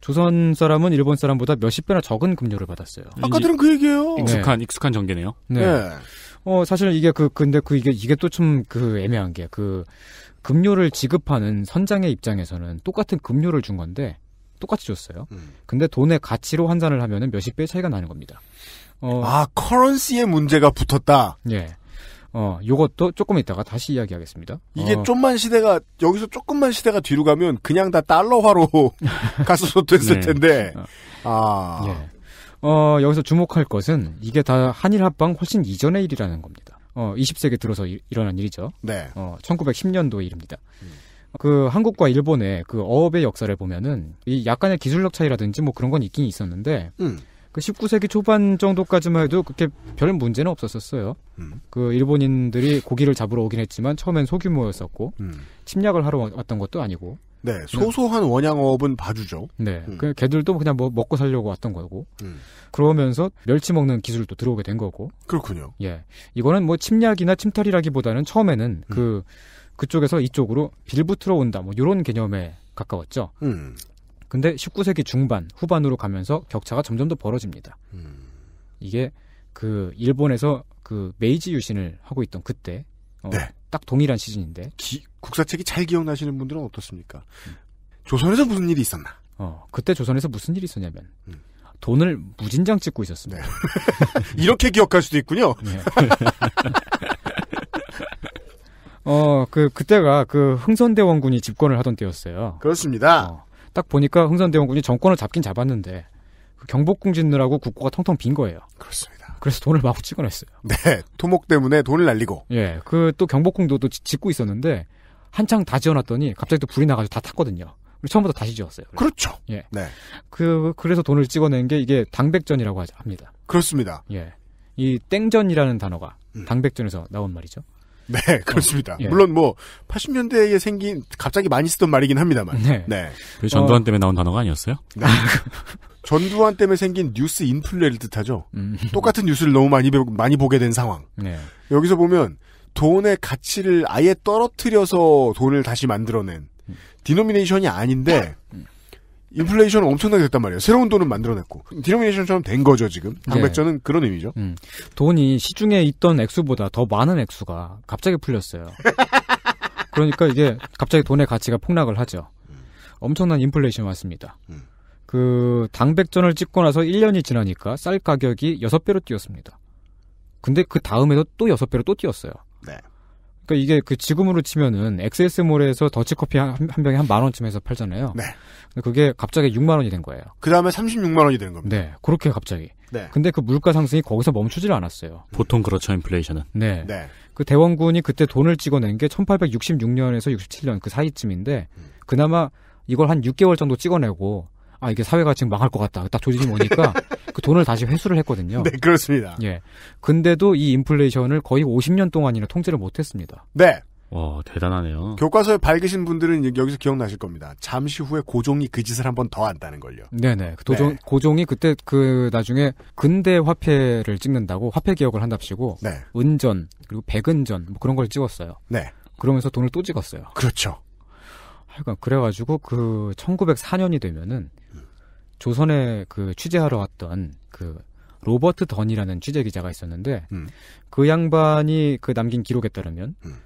조선 사람은 일본 사람보다 몇십 배나 적은 급료를 받았어요. 아, 아까 들은 그 얘기예요. 익숙한 네. 익숙한 전개네요. 네. 네. 어 사실 이게 그 근데 그 이게 이게 또 좀 그 애매한 게 그 급료를 지급하는 선장의 입장에서는 똑같은 급료를 준 건데 똑같이 줬어요. 음. 근데 돈의 가치로 환산을 하면은 몇십 배 차이가 나는 겁니다. 어, 아, 커런시의 문제가 붙었다. 예. 어, 요것도 조금 이따가 다시 이야기하겠습니다. 이게 어. 좀만 시대가 여기서 조금만 시대가 뒤로 가면 그냥 다 달러화로 갔어도 됐을 네. 텐데. 어. 아. 예. 어, 여기서 주목할 것은 이게 다 한일 합방 훨씬 이전의 일이라는 겁니다. 어, 20세기 들어서 일, 어난 일이죠. 네. 어, 1910년도 일입니다. 음. 그 한국과 일본의 그 어업의 역사를 보면은 이 약간의 기술력 차이라든지 뭐 그런 건 있긴 있었는데 음. 그 19세기 초반 정도까지만 해도 그렇게 별 문제는 없었었어요. 음. 그 일본인들이 고기를 잡으러 오긴 했지만 처음엔 소규모였었고 음. 침략을 하러 왔던 것도 아니고. 네, 소소한 원양업은 봐주죠. 네, 음. 그 걔들도 그냥 뭐 먹고 살려고 왔던 거고. 음. 그러면서 멸치 먹는 기술도 들어오게 된 거고. 그렇군요. 예, 이거는 뭐 침략이나 침탈이라기보다는 처음에는 음. 그 그쪽에서 이쪽으로 빌붙으러 온다 뭐 이런 개념에 가까웠죠. 음. 근데 19세기 중반, 후반으로 가면서 격차가 점점 더 벌어집니다. 음. 이게 그 일본에서 그 메이지 유신을 하고 있던 그때 어, 네. 딱 동일한 시즌인데 기, 국사책이 잘 기억나시는 분들은 어떻습니까? 음. 조선에서 무슨 일이 있었나? 어, 그때 조선에서 무슨 일이 있었냐면 음. 돈을 무진장 찍고 있었습니다. 네. 이렇게 기억할 수도 있군요. 네. 어, 그, 그때가 그 흥선대원군이 집권을 하던 때였어요. 그렇습니다. 어, 딱 보니까 흥선대원군이 정권을 잡긴 잡았는데 그 경복궁 짓느라고 국고가 텅텅 빈 거예요. 그렇습니다. 그래서 돈을 마구 찍어냈어요. 네, 토목 때문에 돈을 날리고. 예, 그 또 경복궁도 또 짓고 있었는데 한창 다 지어놨더니 갑자기 또 불이 나가지고 다 탔거든요. 처음부터 다시 지었어요. 그렇죠 예. 네. 그, 그래서 돈을 찍어낸 게 이게 당백전이라고 합니다. 그렇습니다. 예. 이 땡전이라는 단어가 음. 당백전에서 나온 말이죠. 네, 그렇습니다. 어, 예. 물론 뭐 80년대에 생긴 갑자기 많이 쓰던 말이긴 합니다만. 네. 네. 그 전두환 어... 때문에 나온 단어가 아니었어요? 네. 전두환 때문에 생긴 뉴스 인플레를 뜻하죠. 음. 똑같은 뉴스를 너무 많이 많이 보게 된 상황. 네. 여기서 보면 돈의 가치를 아예 떨어뜨려서 돈을 다시 만들어낸 음. 디노미네이션이 아닌데 음. 인플레이션 엄청나게 됐단 말이에요. 새로운 돈을 만들어냈고 디노미네이션처럼 된 거죠 지금 당백전은 네. 그런 의미죠. 음. 돈이 시중에 있던 액수보다 더 많은 액수가 갑자기 풀렸어요. 그러니까 이게 갑자기 돈의 가치가 폭락을 하죠. 음. 엄청난 인플레이션 왔습니다. 음. 그 당백전을 찍고 나서 1년이 지나니까 쌀 가격이 6배로 뛰었습니다. 근데 그 다음에도 또 6배로 또 뛰었어요. 네. 그러니까 이게 그 지금으로 치면은 엑세스몰에서 더치커피 한, 한 병에 한만 원쯤에서 팔잖아요. 네. 근데 그게 갑자기 6만 원이 된 거예요. 그 다음에 36만 원이 된 겁니다. 네. 그렇게 갑자기. 네. 근데 그 물가 상승이 거기서 멈추질 않았어요. 보통 그렇죠, 인플레이션은. 네. 네. 그 대원군이 그때 돈을 찍어낸 게 1866년에서 67년 그 사이쯤인데, 음. 그나마 이걸 한 6개월 정도 찍어내고, 아 이게 사회가 지금 망할 것 같다. 딱 조짐이 오니까 그 돈을 다시 회수를 했거든요. 네, 그렇습니다. 예. 근데도 이 인플레이션을 거의 50년 동안이나 통제를 못했습니다. 네. 와 대단하네요. 교과서에 밝으신 분들은 여기서 기억나실 겁니다. 잠시 후에 고종이 그 짓을 한번더 한다는 걸요. 네네. 그 도종, 네. 고종이 그때 그 나중에 근대 화폐를 찍는다고 화폐 개혁을 한답시고 네. 은전 그리고 백은전 뭐 그런 걸 찍었어요. 네. 그러면서 돈을 또 찍었어요. 그렇죠. 하여간 그래가지고 그 1904년이 되면은 조선에 그 취재하러 왔던 그 로버트 던이라는 취재 기자가 있었는데 음. 그 양반이 그 남긴 기록에 따르면 음.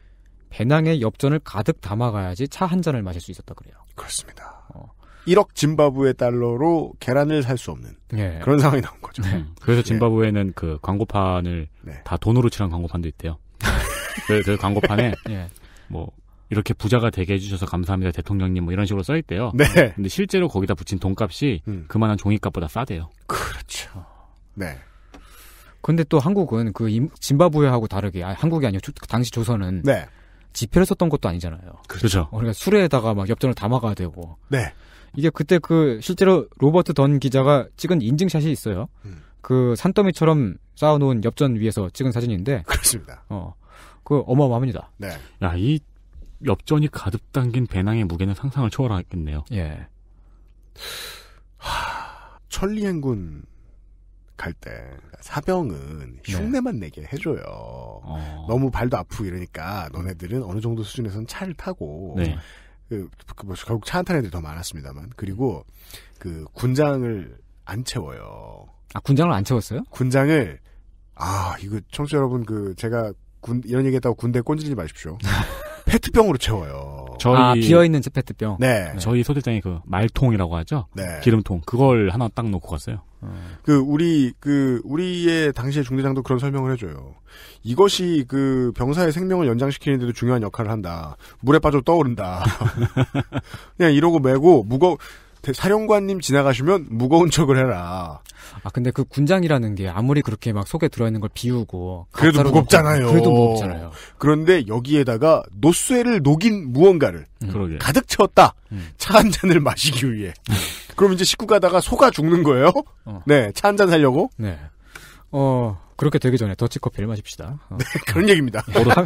배낭에 엽전을 가득 담아가야지 차 한 잔을 마실 수 있었다 그래요. 그렇습니다. 어. 1억 짐바브웨 달러로 계란을 살 수 없는 네. 그런 상황이 나온 거죠. 네. 음. 그래서 예. 짐바브웨는 그 광고판을 네. 다 돈으로 칠한 광고판도 있대요. 그, 그 광고판에 예. 뭐 이렇게 부자가 되게 해주셔서 감사합니다 대통령님 뭐 이런 식으로 써있대요. 네. 근데 실제로 거기다 붙인 돈값이 음. 그만한 종이값보다 싸대요. 그렇죠. 네. 근데 또 한국은 그 짐바브웨하고 다르게 아, 한국이 아니고 당시 조선은 네. 지폐를 썼던 것도 아니잖아요. 그렇죠. 그렇죠. 그러니까 수레에다가 막 엽전을 담아가야 되고. 네. 이게 그때 그 실제로 로버트 던 기자가 찍은 인증샷이 있어요. 음. 그 산더미처럼 쌓아놓은 엽전 위에서 찍은 사진인데. 그렇습니다. 어. 그 어마어마합니다. 네. 야, 이 엽전이 가득 담긴 배낭의 무게는 상상을 초월하겠네요. 예. 하... 천리행군 갈 때 사병은 네. 흉내만 네. 내게 해줘요. 어... 너무 발도 아프고 이러니까 너네들은 어느 정도 수준에서는 차를 타고 네. 그, 그, 뭐, 결국 차안 타는 애들이 더 많았습니다만 그리고 그 군장을 안 채워요. 아 군장을 안 채웠어요? 군장을 아 이거 청취자 여러분 그 제가 군 이런 얘기했다고 군대 꼰지지 마십시오. 페트병으로 채워요. 저희 아, 비어있는 페트병. 네. 네. 저희 소대장이 그 말통이라고 하죠. 네. 기름통 그걸 하나 딱 놓고 갔어요. 그 우리 그 우리의 당시의 중대장도 그런 설명을 해줘요. 이것이 그 병사의 생명을 연장시키는데도 중요한 역할을 한다. 물에 빠져 떠오른다. 그냥 이러고 매고 무거 사령관님 지나가시면 무거운 척을 해라. 아 근데 그 군장이라는 게 아무리 그렇게 막 속에 들어있는 걸 비우고 그래도 무겁잖아요. 그래도 무겁잖아요. 그런데 여기에다가 노쇠를 녹인 무언가를 음. 가득 채웠다. 음. 차한 잔을 마시기 위해. 음. 그럼 이제 식구 가다가 소가 죽는 거예요. 어. 네, 차 한 잔 살려고. 네. 어 그렇게 되기 전에 더치커피를 마십시다. 어. 네, 그런 얘기입니다. 예. 오르, 한,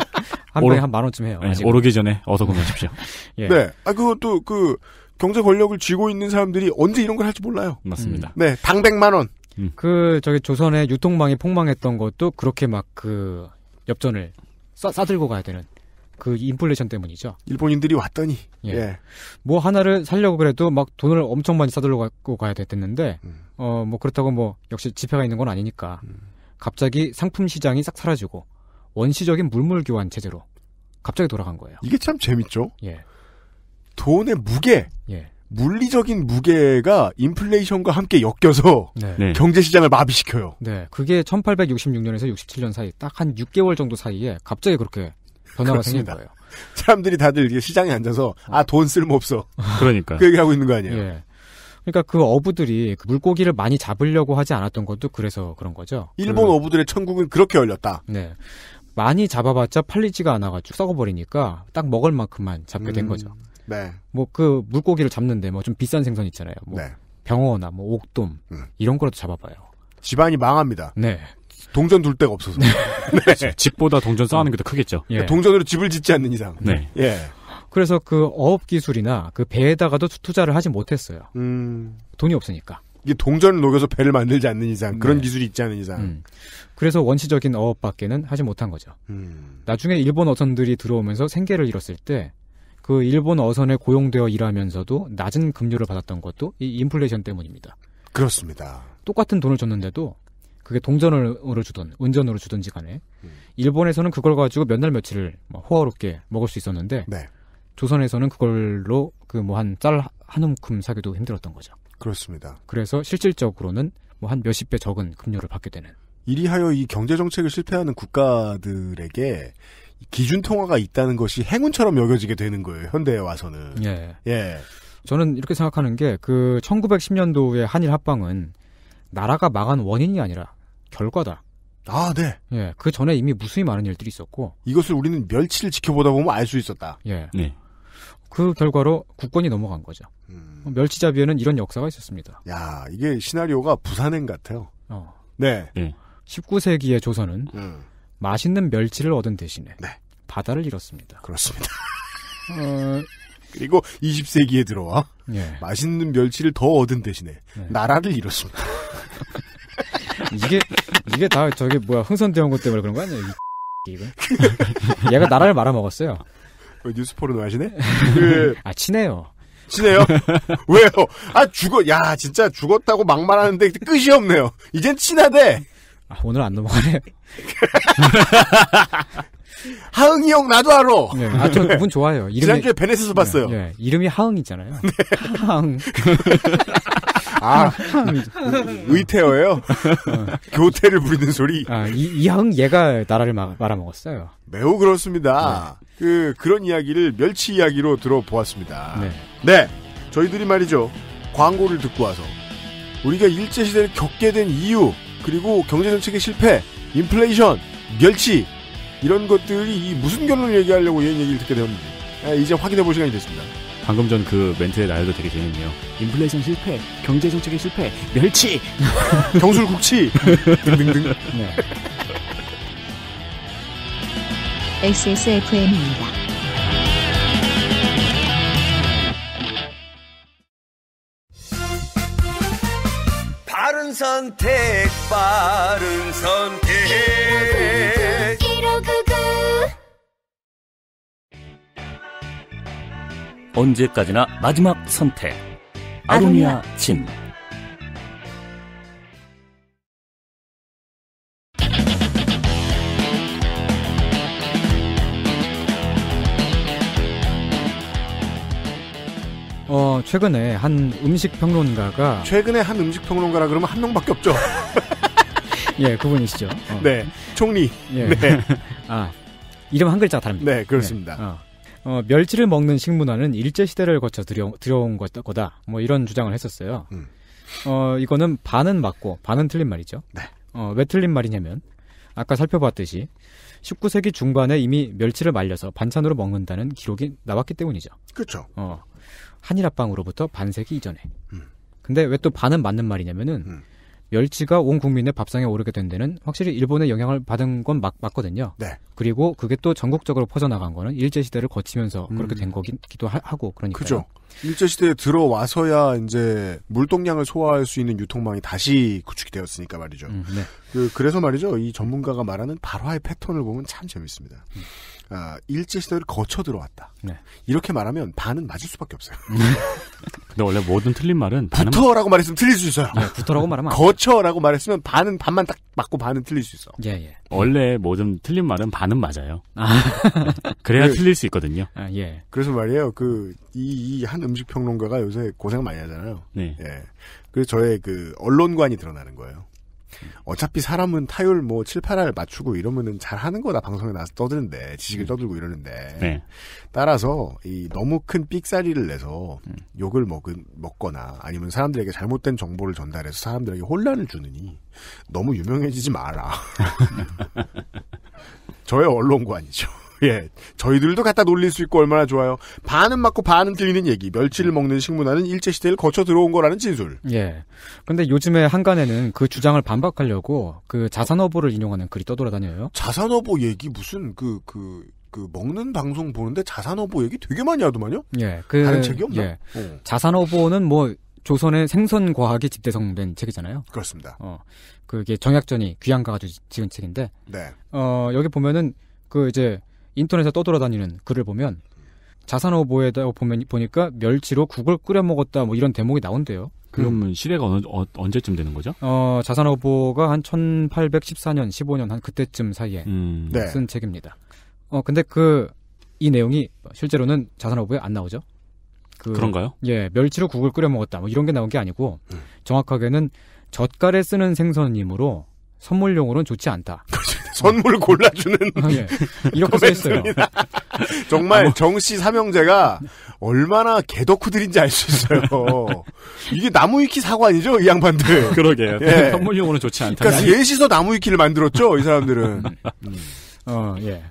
한오 한만 원쯤 해요. 네, 오르기 전에 어서 구매하십시오. 예. 네, 아 그것도 그 경제 권력을 쥐고 있는 사람들이 언제 이런 걸 할지 몰라요. 맞습니다. 네, 당 100만 원. 음. 그 저기 조선의 유통망이 폭망했던 것도 그렇게 막 그 엽전을 싸, 싸들고 가야 되는 그 인플레이션 때문이죠. 일본인들이 왔더니 예. 예. 뭐 하나를 살려고 그래도 막 돈을 엄청 많이 싸들고 갖고 가야 됐는데 음. 어뭐 그렇다고 뭐 역시 지폐가 있는 건 아니니까 음. 갑자기 상품 시장이 싹 사라지고 원시적인 물물 교환 체제로 갑자기 돌아간 거예요. 이게 참 재밌죠. 예. 돈의 무게, 예. 물리적인 무게가 인플레이션과 함께 엮여서 네. 네. 경제 시장을 마비시켜요. 네. 그게 1866년에서 67년 사이 딱 한 6개월 정도 사이에 갑자기 그렇게 변화가 생긴 거예요. 사람들이 다들 시장에 앉아서 아돈 아, 쓸모없어. 그러니까. 그 얘기하고 있는 거 아니에요. 예. 그러니까 그 어부들이 그 물고기를 많이 잡으려고 하지 않았던 것도 그래서 그런 거죠. 일본 그... 어부들의 천국은 그렇게 열렸다. 네. 많이 잡아봤자 팔리지가 않아가지고 썩어버리니까 딱 먹을 만큼만 잡게 음... 된 거죠. 네. 뭐 그 물고기를 잡는데 뭐 좀 비싼 생선 있잖아요. 뭐 네. 병어나 뭐 옥돔 음. 이런 거라도 잡아봐요. 집안이 망합니다. 네. 동전 둘 데가 없어서. 네. 네. 집보다 동전 쌓는 게 더 크겠죠. 예. 그러니까 동전으로 집을 짓지 않는 이상. 네. 예. 그래서 그 어업 기술이나 그 배에다가도 투자를 하지 못했어요. 음. 돈이 없으니까. 이게 동전을 녹여서 배를 만들지 않는 이상 그런 네. 기술이 있지 않은 이상. 음. 그래서 원시적인 어업밖에는 하지 못한 거죠. 음. 나중에 일본 어선들이 들어오면서 생계를 잃었을 때그 일본 어선에 고용되어 일하면서도 낮은 급료를 받았던 것도 이 인플레이션 때문입니다. 그렇습니다. 똑같은 돈을 줬는데도 그게 동전으로 주던 은전으로 주던지 간에 음. 일본에서는 그걸 가지고 몇 날 며칠을 뭐 호화롭게 먹을 수 있었는데 네. 조선에서는 그걸로 그 뭐한짤한 움큼 사기도 힘들었던 거죠. 그렇습니다. 그래서 실질적으로는 뭐 한 몇십 배 적은 급료를 받게 되는. 이리하여 이 경제 정책을 실패하는 국가들에게 기준 통화가 있다는 것이 행운처럼 여겨지게 되는 거예요. 현대에 와서는. 예. 예. 저는 이렇게 생각하는 게 그 1910년도의 한일 합방은 나라가 망한 원인이 아니라 결과다. 아, 네. 예. 그 전에 이미 무수히 많은 일들이 있었고 이것을 우리는 멸치를 지켜보다 보면 알 수 있었다. 예. 네. 그 결과로 국권이 넘어간 거죠. 음. 멸치잡이에는 이런 역사가 있었습니다. 야, 이게 시나리오가 부산행 같아요. 어. 네. 네. 19세기의 조선은 음. 맛있는 멸치를 얻은 대신에 네. 바다를 잃었습니다. 그렇습니다. 어, 그리고 20세기에 들어와 네. 맛있는 멸치를 더 얻은 대신에 네. 나라를 잃었습니다. 이게 이게 다 저게 뭐야 흥선대원군 때문에 그런 거아니야이 이거 얘가 나라를 말아먹었어요. 어, 뉴스 포르노 하시네? 네. 그... 아 친해요. 친해요? 왜요? 아 죽어 야 진짜 죽었다고 막말하는데 끝이 없네요. 이젠 친하대. 아, 오늘 안 넘어가네. 하응이 형 나도 알아. 네, 아저 네. 그분 좋아요. 이름이, 지난주에 베네스에서 네. 봤어요. 네, 네, 이름이 하응이잖아요. 하응. 아, 의태어예요. 어. 교태를 부리는 소리. 아, 이, 이항 얘가 나라를 마, 말아먹었어요. 매우 그렇습니다. 네. 그 그런 이야기를 멸치 이야기로 들어보았습니다. 네. 네. 저희들이 말이죠. 광고를 듣고 와서 우리가 일제 시대를 겪게 된 이유 그리고 경제 정책의 실패 인플레이션, 멸치 이런 것들이 무슨 결론을 얘기하려고 이런 얘기를 듣게 되었는지 아, 이제 확인해 볼 시간이 됐습니다. 방금 전 그 멘트의 나열도 되게 재밌네요. 인플레이션 실패, 경제 정책의 실패, 멸치, 경술 국치 등등등. 네. XSFM입니다. 바른 선택, 바른 선택. 언제까지나 마지막 선택. 아로니아 진. 어, 최근에 한 음식 평론가가 최근에 한 음식 평론가라 그러면 한 명밖에 없죠. 예, 그분이시죠. 어. 네. 총리. 예. 네. 아, 이름 한 글자 다릅니다. 네, 그렇습니다. 네. 어. 어, 멸치를 먹는 식문화는 일제 시대를 거쳐 들여, 들여온 거다. 뭐 이런 주장을 했었어요. 음. 어, 이거는 반은 맞고 반은 틀린 말이죠. 네. 어, 왜 틀린 말이냐면 아까 살펴봤듯이 19세기 중반에 이미 멸치를 말려서 반찬으로 먹는다는 기록이 나왔기 때문이죠. 그렇죠. 어, 한일 합방으로부터 반세기 이전에. 음. 근데 왜 또 반은 맞는 말이냐면은 음. 멸치가 온 국민의 밥상에 오르게 된 데는 확실히 일본의 영향을 받은 건 막, 맞거든요. 네. 그리고 그게 또 전국적으로 퍼져나간 거는 일제시대를 거치면서 음. 그렇게 된 거기도 하고 그러니까요. 그죠. 일제시대에 들어와서야 이제 물동량을 소화할 수 있는 유통망이 다시 구축이 되었으니까 말이죠. 음, 네. 그, 래서 말이죠. 이 전문가가 말하는 발화의 패턴을 보면 참 재밌습니다. 음. 아, 일제 시대를 거쳐 들어왔다. 네. 이렇게 말하면 반은 맞을 수밖에 없어요. 근데 원래 모든 틀린 말은 반은 붙어라고 말했으면 틀릴 수 있어요. 네, 붙어라고 말하면 거쳐라고 말했으면 반은 반만 딱 맞고 반은 틀릴 수 있어. 예, 예. 원래 모든 틀린 말은 반은 맞아요. 아. 그래야 네. 틀릴 수 있거든요. 아, 예. 그래서 말이에요. 그 이 한 음식 평론가가 요새 고생 많이 하잖아요. 네. 예. 그래서 저의 그 언론관이 드러나는 거예요. 어차피 사람은 타율 뭐 7, 8할 맞추고 이러면은 잘 하는 거다 방송에 나서 와 떠드는데 지식을 음. 떠들고 이러는데 네. 따라서 이 너무 큰 삑사리를 내서 음. 욕을 먹은 먹거나 아니면 사람들에게 잘못된 정보를 전달해서 사람들에게 혼란을 주느니 너무 유명해지지 마라. 저의 언론관이죠. 예. 저희들도 갖다 놀릴 수 있고 얼마나 좋아요. 반은 맞고 반은 틀리는 얘기. 멸치를 먹는 식문화는 일제시대를 거쳐 들어온 거라는 진술. 예. 근데 요즘에 한간에는 그 주장을 반박하려고 그 자산어보를 인용하는 글이 떠돌아다녀요. 자산어보 얘기 무슨 그, 그, 그 먹는 방송 보는데 자산어보 얘기 되게 많이 하더만요. 예. 그, 다른 책이 없나? 예. 어. 자산어보는 뭐 조선의 생선 과학이 집대성된 책이잖아요. 그렇습니다. 어. 그게 정약전이 귀향 가가지고 지은 책인데. 네. 어, 여기 보면은 그 이제 인터넷에 떠돌아다니는 글을 보면 자산 오보에다 보면 보니까 멸치로 국을 끓여 먹었다 뭐 이런 대목이 나온대요. 그러면 음. 실해가 어느, 어, 언제쯤 되는 거죠? 어, 자산 오보가 한 1814년, 15년 한 그때쯤 사이에 음. 네. 쓴 책입니다. 어, 근데 그 이 내용이 실제로는 자산 오보에 안 나오죠. 그, 런가요 예, 멸치로 국을 끓여 먹었다 뭐 이런 게 나온 게 아니고 음. 정확하게는 젓갈에 쓰는 생선이므로 선물용으로는 좋지 않다. 선물 골라주는 아, 예. 이렇게 써있어요. 정말 아, 뭐. 정씨 삼형제가 얼마나 개덕후들인지 알 수 있어요. 이게 나무위키 사관이죠, 이 양반들. 그러게요. 예. 선물용으로 좋지 않다. 그러니까 셋이서 나무위키를 만들었죠, 이 사람들은. 음, 음. 어, 예.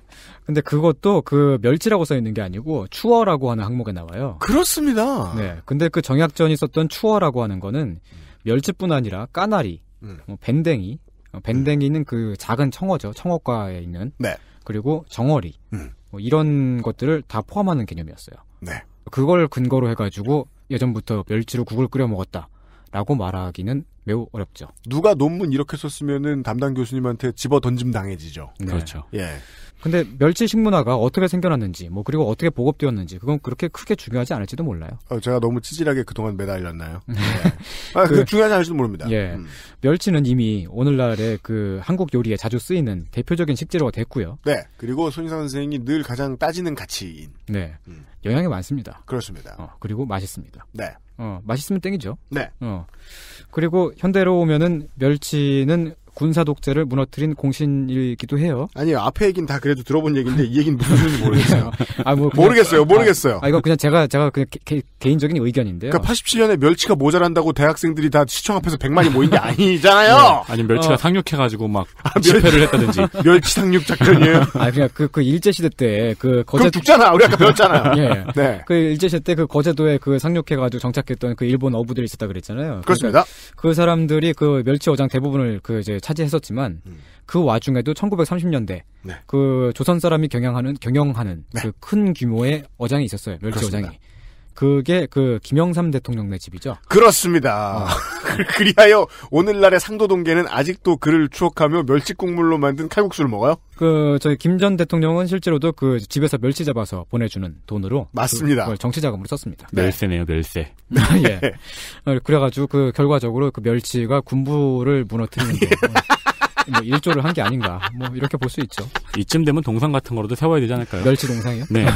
근데 그것도 그 멸치라고 써 있는 게 아니고 추어라고 하는 항목에 나와요. 그렇습니다. 네. 근데 그 정약전이 썼던 추어라고 하는 거는 멸치뿐 아니라 까나리, 음. 뭐 밴댕이, 밴댕이는 어, 그 작은 청어죠. 청어과에 있는. 네. 그리고 정어리. 음. 뭐 이런 것들을 다 포함하는 개념이었어요. 네. 그걸 근거로 해가지고 예전부터 멸치로 국을 끓여 먹었다. 라고 말하기는 매우 어렵죠. 누가 논문 이렇게 썼으면은 담당 교수님한테 집어 던짐 당해지죠. 네. 그렇죠. 예. 근데 멸치 식문화가 어떻게 생겨났는지, 뭐 그리고 어떻게 보급되었는지 그건 그렇게 크게 중요하지 않을지도 몰라요. 어, 제가 너무 치질하게 그동안 매달렸나요? 네. 네. 아, 그, 중요하지 않을지도 모릅니다. 예, 음. 멸치는 이미 오늘날의 그 한국 요리에 자주 쓰이는 대표적인 식재료가 됐고요. 네. 그리고 손희상 선생이 늘 가장 따지는 가치인. 네. 음. 영양이 많습니다. 그렇습니다. 어, 그리고 맛있습니다. 네. 어, 맛있으면 땡이죠. 네. 어. 그리고 현대로 오면은 멸치는 군사 독재를 무너뜨린 공신이기도 해요. 아니요 앞에 얘긴 다 그래도 들어본 얘기인데 이 얘기는 무슨 소리인지 모르겠어요. 아, 뭐 그냥, 모르겠어요, 아, 모르겠어요. 아, 아, 이거 그냥 제가 제가 그냥 개, 인적인 의견인데요. 그러니까 87년에 멸치가 모자란다고 대학생들이 다 시청 앞에서 100만이 모인 게 아니잖아요. 네. 아니 멸치가 어. 상륙해가지고 막 아, 실패를 했다든지 멸치 상륙 작전이에요. 아 그냥 그, 그 일제 시대 때 그 거제 죽잖아. 우리 아까 배웠잖아요. 예. 네. 그 일제 시대 때 그 거제도에 그 상륙해가지고 정착했던 그 일본 어부들이 있었다 그랬잖아요. 그러니까 그렇습니다. 그러니까 그 사람들이 그 멸치 어장 대부분을 그 이제 차지했었지만 음. 그 와중에도 1930년대 네. 그 조선 사람이 경영하는 경영하는 네. 그큰 규모의 어장이 있었어요. 멸치 그렇습니다. 어장이. 그게 그 김영삼 대통령네 집이죠. 그렇습니다. 어. 그리하여 오늘날의 상도동계는 아직도 그를 추억하며 멸치 국물로 만든 칼국수를 먹어요. 그 저희 김 전 대통령은 실제로도 그 집에서 멸치 잡아서 보내주는 돈으로 맞습니다. 그, 정치 자금으로 썼습니다. 네. 멸세네요, 멸세. 예. 어, 그래가지고 그 결과적으로 그 멸치가 군부를 무너뜨리는 거. 뭐 일조를 한 게 아닌가 뭐 이렇게 볼 수 있죠. 이쯤 되면 동상 같은 거로도 세워야 되지 않을까요? 멸치 동상이요? 네.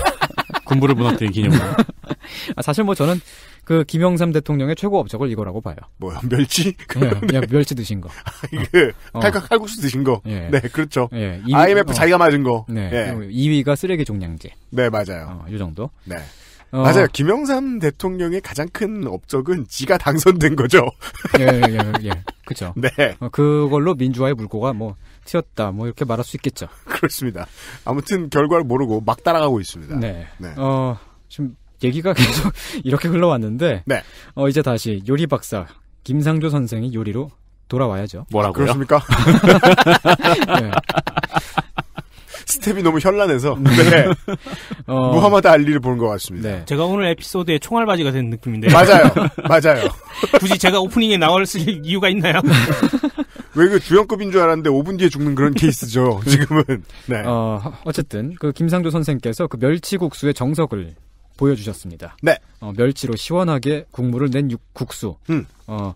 군부를 무너뜨린 기념으로. 아, 사실 뭐 저는 그 김영삼 대통령의 최고 업적을 이거라고 봐요. 뭐야 멸치? 예, 네, 멸치 드신 거. 그 어. 어. 칼국수 드신 거. 예. 네, 그렇죠. 예. 2위, IMF 어. 자기가 맞은 거. 네. 예. 2위가 쓰레기 종량제. 네, 맞아요. 어, 이 정도. 네. 어... 맞아요. 김영삼 대통령의 가장 큰 업적은 지가 당선된 거죠. 예, 예, 예. 예. 그죠. 네. 어, 그걸로 민주화의 물꼬가 뭐 튀었다, 뭐 이렇게 말할 수 있겠죠. 그렇습니다. 아무튼 결과를 모르고 막 따라가고 있습니다. 네. 네. 어, 지금 얘기가 계속 이렇게 흘러왔는데 네. 어, 이제 다시 요리 박사 김상조 선생이 요리로 돌아와야죠. 뭐라고요? 그렇습니까? 네. 스텝이 너무 현란해서 음. 네. 네. 어... 무하마드 알리를 보는 것 같습니다. 네. 제가 오늘 에피소드의 총알바지가 된 느낌인데 맞아요, 맞아요. 굳이 제가 오프닝에 나올 수 이유가 있나요? 왜그 주연급인 줄 알았는데 5분 뒤에 죽는 그런 케이스죠. 지금은. 네. 어, 어쨌든 그 김상조 선생께서 그 멸치국수의 정석을 보여주셨습니다. 네. 어, 멸치로 시원하게 국물을 낸 육, 국수. 음. 어,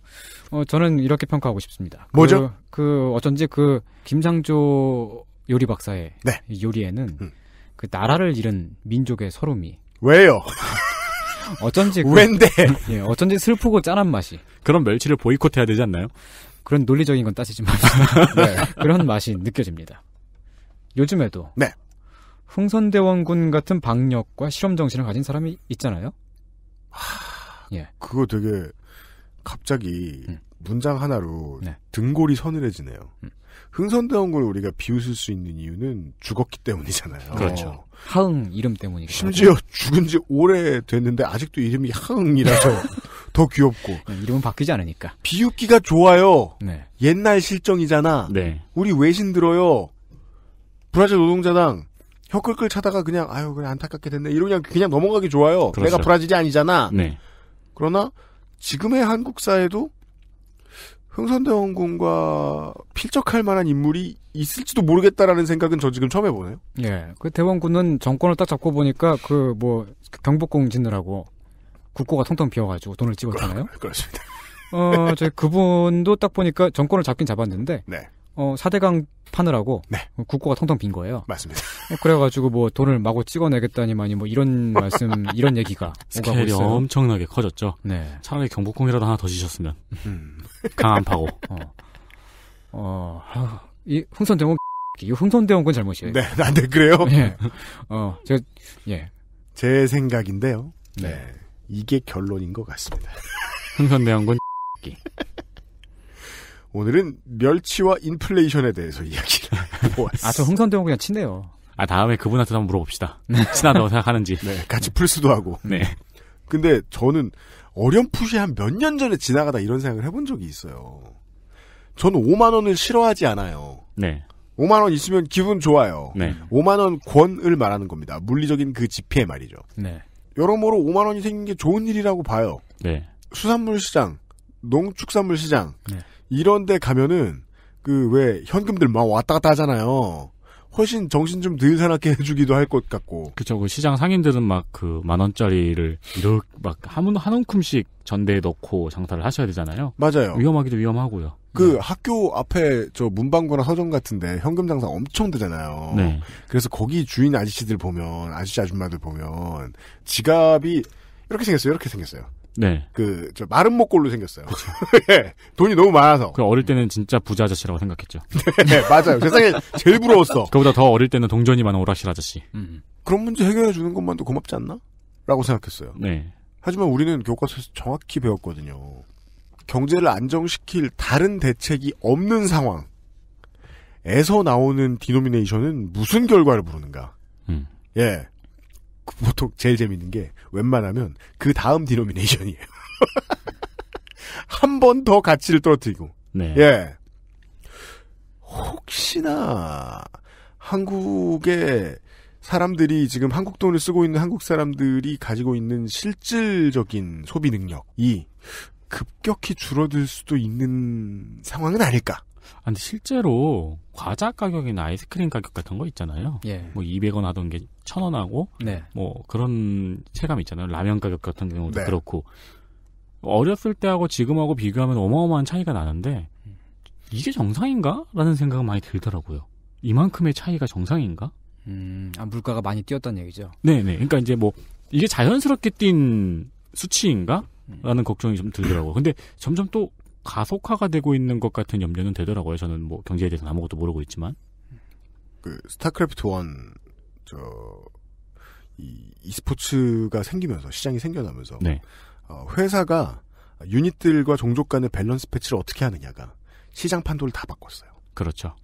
어, 저는 이렇게 평가하고 싶습니다. 그 뭐죠? 그, 그 어쩐지 그 김상조 요리 박사의 네. 요리에는 음. 그 나라를 잃은 민족의 서름이 왜요? 어쩐지 그, 왠데? 예, 어쩐지 슬프고 짠한 맛이. 그런 멸치를 보이콧해야 되지 않나요? 그런 논리적인 건 따지지 마시다 네. 그런 맛이 느껴집니다. 요즘에도 네. 흥선대원군 같은 박력과 실험 정신을 가진 사람이 있잖아요. 하... 아, 예. 그거 되게 갑자기 음. 문장 하나로 네. 등골이 서늘해지네요. 음. 흥선대원군을 우리가 비웃을 수 있는 이유는 죽었기 때문이잖아요. 그렇죠. 하응 이름 때문이죠. 심지어 죽은 지 오래 됐는데 아직도 이름이 하응이라서 더 귀엽고. 네, 이름은 바뀌지 않으니까. 비웃기가 좋아요. 네. 옛날 실정이잖아. 네. 우리 외신 들어요. 브라질 노동자당 혀끌끌 차다가 그냥 아유 그냥 안타깝게 됐네. 이러면 그냥 그냥 넘어가기 좋아요. 그렇죠. 내가 브라질이 아니잖아. 네. 그러나 지금의 한국사회도 흥선대원군과 필적할 만한 인물이 있을지도 모르겠다라는 생각은 저 지금 처음 해보네요. 예. 그 대원군은 정권을 딱 잡고 보니까 그 뭐 경복궁 짓느라고 국고가 텅텅 비어가지고 돈을 찍었잖아요. 그렇습니다. 어, 저 그분도 딱 보니까 정권을 잡긴 잡았는데 네. 어, 4대강 파느라고 네. 국고가 텅텅 빈 거예요. 맞습니다. 어, 그래가지고 뭐 돈을 마구 찍어내겠다니만이 뭐 이런 말씀, 이런 얘기가 스케일이 엄청나게 커졌죠. 네. 차라리 경복궁이라도 하나 더 지셨으면 음. 강안 파고. 어, 어, 하, 아, 이 흥선대원 이 흥선대원 건 잘못이에요. 네, 안돼 아, 네, 그래요. 네. 어, 제 예. 제 생각인데요. 네. 네. 이게 결론인 것 같습니다. 흥선대원군 오늘은 멸치와 인플레이션에 대해서 이야기를 보았습니다. 아, 저 흥선대원 그냥 친해요. 아, 다음에 그분한테 한번 물어봅시다. 친하다고 생각하는지. 네, 같이 풀수도 하고. 네. 근데 저는 어렴풋이 한 몇 년 전에 지나가다 이런 생각을 해본 적이 있어요. 저는 5만 원을 싫어하지 않아요. 네. 5만 원 있으면 기분 좋아요. 네. 5만 원 권을 말하는 겁니다. 물리적인 그 지폐 말이죠. 네. 여러모로 5만 원이 생긴 게 좋은 일이라고 봐요. 네. 수산물 시장, 농축산물 시장 네. 이런데 가면은 그 왜 현금들 막 왔다 갔다 하잖아요. 훨씬 정신 좀덜 사납게 해주기도 할 것 같고. 그쵸. 그 시장 상인들은 막 그 만 원짜리를 이렇게 막한 움큼씩 전대에 넣고 장사를 하셔야 되잖아요. 맞아요. 위험하기도 위험하고요. 그 네. 학교 앞에 저 문방구나 서점 같은데 현금 장사 엄청 되잖아요. 네. 그래서 거기 주인 아저씨들 보면 아저씨 아줌마들 보면 지갑이 이렇게 생겼어요. 이렇게 생겼어요. 네. 그, 저, 마른 목골로 생겼어요. 예. 돈이 너무 많아서. 그 어릴 때는 진짜 부자 아저씨라고 생각했죠. 네, 맞아요. 세상에 제일 부러웠어. 그보다 더 어릴 때는 동전이 많은 오락실 아저씨. 음. 그런 문제 해결해 주는 것만도 고맙지 않나? 라고 생각했어요. 네. 하지만 우리는 교과서에서 정확히 배웠거든요. 경제를 안정시킬 다른 대책이 없는 상황에서 나오는 디노미네이션은 무슨 결과를 부르는가? 음. 예. 그 보통 제일 재밌는 게 웬만하면 그 다음 디노미네이션이에요. 한 번 더 가치를 떨어뜨리고. 네. 예. 혹시나 한국의 사람들이 지금 한국 돈을 쓰고 있는 한국 사람들이 가지고 있는 실질적인 소비 능력이 급격히 줄어들 수도 있는 상황은 아닐까. 아, 근데 실제로 과자 가격이나 아이스크림 가격 같은 거 있잖아요. 예. 뭐 200원 하던 게 1000원 하고 네. 뭐 그런 체감 있잖아요. 라면 가격 같은 경우도 네. 그렇고 어렸을 때하고 지금하고 비교하면 어마어마한 차이가 나는데 이게 정상인가? 라는 생각은 많이 들더라고요. 이만큼의 차이가 정상인가? 음, 아, 물가가 많이 뛰었다는 얘기죠. 네네. 그러니까 이제 뭐 이게 자연스럽게 뛴 수치인가? 라는 걱정이 좀 들더라고요. 근데 점점 또 가속화가 되고 있는 것 같은 염려는 되더라고요. 저는 뭐 경제에 대해서 아무것도 모르고 있지만. 그 스타크래프트 원 저, 이, e스포츠가 생기면서, 시장이 생겨나면서. 네. 어, 회사가 유닛들과 종족 간의 밸런스 패치를 어떻게 하느냐가 시장 판도를 다 바꿨어요. 그렇죠.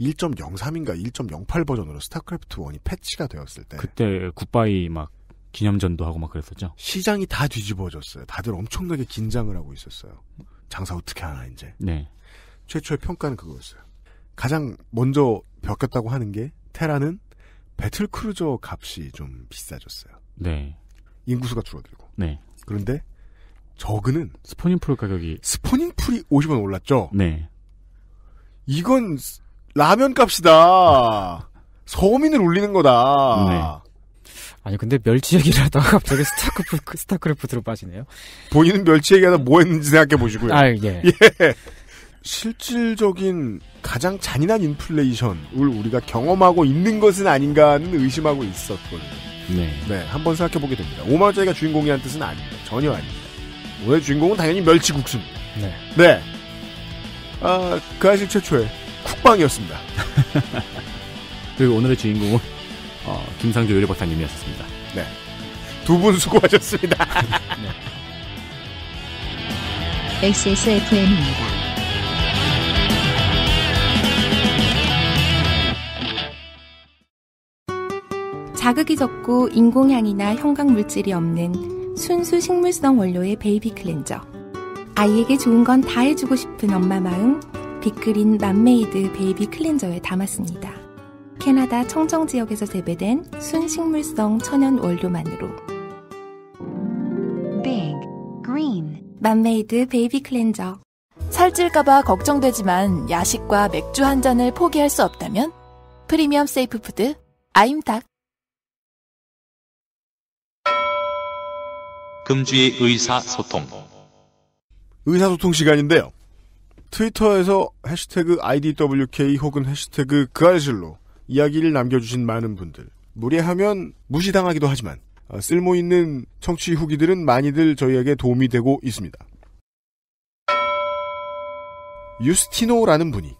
1.03인가 1.08 버전으로 스타크래프트 원이 패치가 되었을 때 그때 굿바이 막 기념전도 하고 막 그랬었죠. 시장이 다 뒤집어졌어요. 다들 엄청나게 긴장을 하고 있었어요. 장사 어떻게 하나 이제. 네. 최초의 평가는 그거였어요. 가장 먼저 벽겼다고 하는 게 테라는 배틀 크루저 값이 좀 비싸졌어요. 네. 인구수가 줄어들고. 네. 그런데 저그는 스포닝 풀 가격이 스포닝 풀이 50원 올랐죠. 네. 이건 라면 값이다. 서민을 울리는 거다. 네. 아니 근데 멸치 얘기를 하다가 갑자기 스타크래프트, 스타크래프트로 빠지네요. 본인은 멸치 얘기하다 뭐 했는지 생각해 보시고요. 아 예. 예. 실질적인 가장 잔인한 인플레이션을 우리가 경험하고 있는 것은 아닌가 하는 의심하고 있었거든요. 네. 네, 한번 생각해 보게 됩니다. 5만 원짜리가 주인공이라 뜻은 아닙니다. 전혀 아닙니다. 오늘 주인공은 당연히 멸치국수입니다. 네. 네. 아, 그 아실 최초의 국방이었습니다. 그리고 오늘의 주인공은 어, 김상조 요리 박사님이었습니다. 네. 두 분 수고하셨습니다. 네. XSFM입니다. 자극이 적고 인공향이나 형광물질이 없는 순수 식물성 원료의 베이비 클렌저. 아이에게 좋은 건 다 해주고 싶은 엄마 마음, 빅그린 맘메이드 베이비 클렌저에 담았습니다. 캐나다 청정 지역에서 재배된 순식물성 천연 원료만으로 Big Green 맘메이드 베이비 클렌저 살찔까봐 걱정되지만 야식과 맥주 한 잔을 포기할 수 없다면 프리미엄 세이프 푸드 아임닭 금주의 의사소통 의사소통 시간인데요. 트위터에서 해시태그 IDWK 혹은 해시태그 그알실로 이야기를 남겨주신 많은 분들. 무례하면 무시당하기도 하지만 어, 쓸모 있는 청취 후기들은 많이들 저희에게 도움이 되고 있습니다. 유스티노라는 분이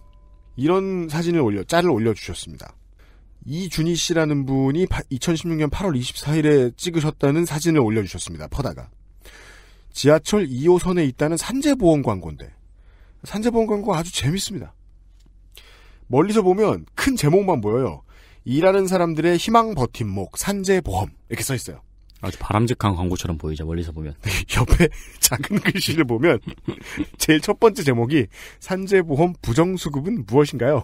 이런 사진을 올려 짤을 올려주셨습니다. 이준희 씨라는 분이 2016년 8월 24일에 찍으셨다는 사진을 올려주셨습니다. 퍼다가 지하철 2호선에 있다는 산재보험 광고인데 산재보험 광고 아주 재밌습니다. 멀리서 보면 큰 제목만 보여요. 일하는 사람들의 희망 버팀목 산재보험 이렇게 써 있어요. 아주 바람직한 광고처럼 보이죠 멀리서 보면 네, 옆에 작은 글씨를 보면 제일 첫 번째 제목이 산재보험 부정수급은 무엇인가요?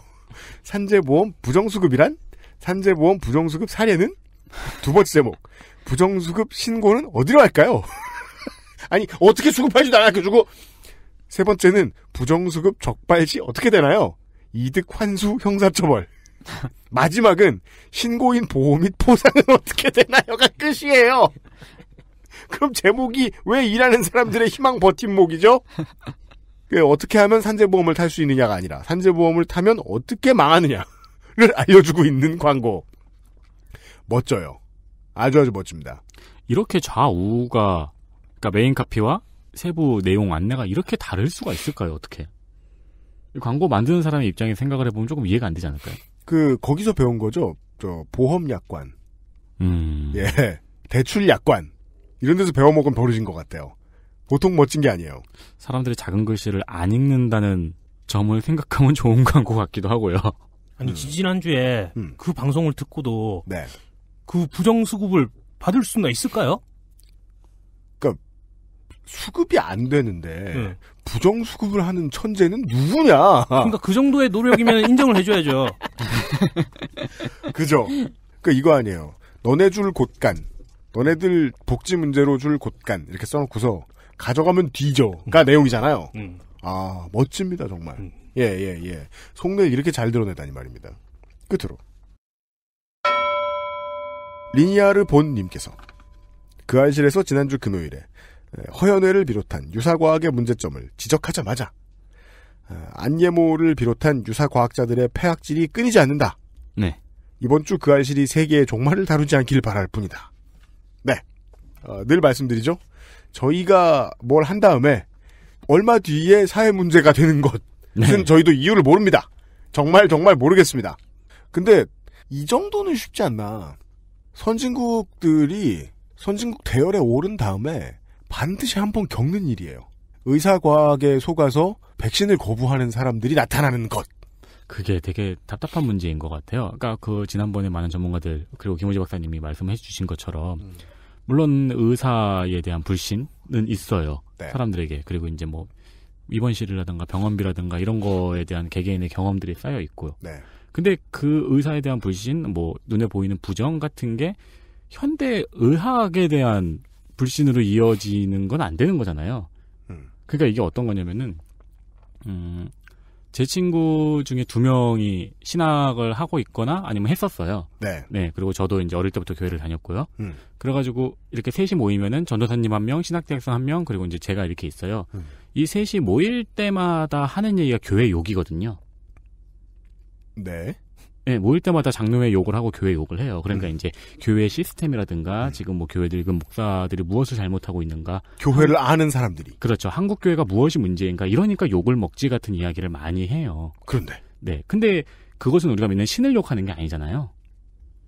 산재보험 부정수급이란? 산재보험 부정수급 사례는? 두 번째 제목 부정수급 신고는 어디로 할까요? 아니 어떻게 수급할지도 안 알려주고 세 번째는 부정수급 적발시 어떻게 되나요? 이득 환수 형사처벌. 마지막은 신고인 보호 및 포상은 어떻게 되나요가 끝이에요. 그럼 제목이 왜 일하는 사람들의 희망 버팀목이죠? 그 어떻게 하면 산재보험을 탈 수 있느냐가 아니라 산재보험을 타면 어떻게 망하느냐를 알려주고 있는 광고. 멋져요. 아주 아주 멋집니다. 이렇게 좌우가 그러니까 메인 카피와 세부 내용 안내가 이렇게 다를 수가 있을까요? 어떻게? 광고 만드는 사람의 입장에 생각을 해보면 조금 이해가 안 되지 않을까요? 그 거기서 배운 거죠. 저 보험 약관, 음. 예, 대출 약관 이런 데서 배워 먹은 버릇인 것 같아요. 보통 멋진 게 아니에요. 사람들이 작은 글씨를 안 읽는다는 점을 생각하면 좋은 광고 같기도 하고요. 아니 음. 지지난주에 음. 그 방송을 듣고도 네. 그 부정수급을 받을 수나 있을까요? 수급이 안 되는데 네. 부정 수급을 하는 천재는 누구냐? 그러니까 그 정도의 노력이면 인정을 해줘야죠. 그죠? 그 이거 아니에요. 너네 줄 곳간, 너네들 복지 문제로 줄 곳간 이렇게 써놓고서 가져가면 뒤져가 그러니까 음. 내용이잖아요. 음. 아 멋집니다 정말. 예예예. 음. 예. 예, 예. 속내 이렇게 잘 드러내다니 말입니다. 끝으로 리니아르 본님께서 그안실에서 지난주 금요일에 허연회를 비롯한 유사과학의 문제점을 지적하자마자 어, 안예모를 비롯한 유사과학자들의 폐학질이 끊이지 않는다. 네. 이번 주 그 알실이 세계의 종말을 다루지 않길 바랄 뿐이다. 네. 어, 늘 말씀드리죠. 저희가 뭘 한 다음에 얼마 뒤에 사회 문제가 되는 것은 네. 저희도 이유를 모릅니다. 정말 정말 모르겠습니다. 근데 이 정도는 쉽지 않나. 선진국들이 선진국 대열에 오른 다음에 반드시 한번 겪는 일이에요. 의사과학에 속아서 백신을 거부하는 사람들이 나타나는 것. 그게 되게 답답한 문제인 것 같아요. 그니까그 지난번에 많은 전문가들 그리고 김호지 박사님이 말씀해 주신 것처럼 음. 물론 의사에 대한 불신은 있어요. 네. 사람들에게 그리고 이제 뭐 입원실이라든가 병원비라든가 이런 거에 대한 개개인의 경험들이 쌓여 있고요. 네. 근데 그 의사에 대한 불신, 뭐 눈에 보이는 부정 같은 게 현대 의학에 대한 불신으로 이어지는 건 안 되는 거잖아요. 음. 그러니까 이게 어떤 거냐면은 음, 제 친구 중에 두 명이 신학을 하고 있거나 아니면 했었어요. 네. 네. 그리고 저도 이제 어릴 때부터 교회를 다녔고요. 음. 그래가지고 이렇게 셋이 모이면은 전도사님 한 명, 신학대학생 한 명, 그리고 이제 제가 이렇게 있어요. 음. 이 셋이 모일 때마다 하는 얘기가 교회 욕이거든요. 네. 네, 모일 때마다 장로회 욕을 하고 교회 욕을 해요. 그러니까 음. 이제 교회 시스템이라든가 음. 지금 뭐 교회들 이 목사들이 무엇을 잘못하고 있는가. 교회를 한, 아는 사람들이. 그렇죠. 한국 교회가 무엇이 문제인가. 이러니까 욕을 먹지 같은 이야기를 많이 해요. 그런데. 네. 근데 그것은 우리가 믿는 신을 욕하는 게 아니잖아요.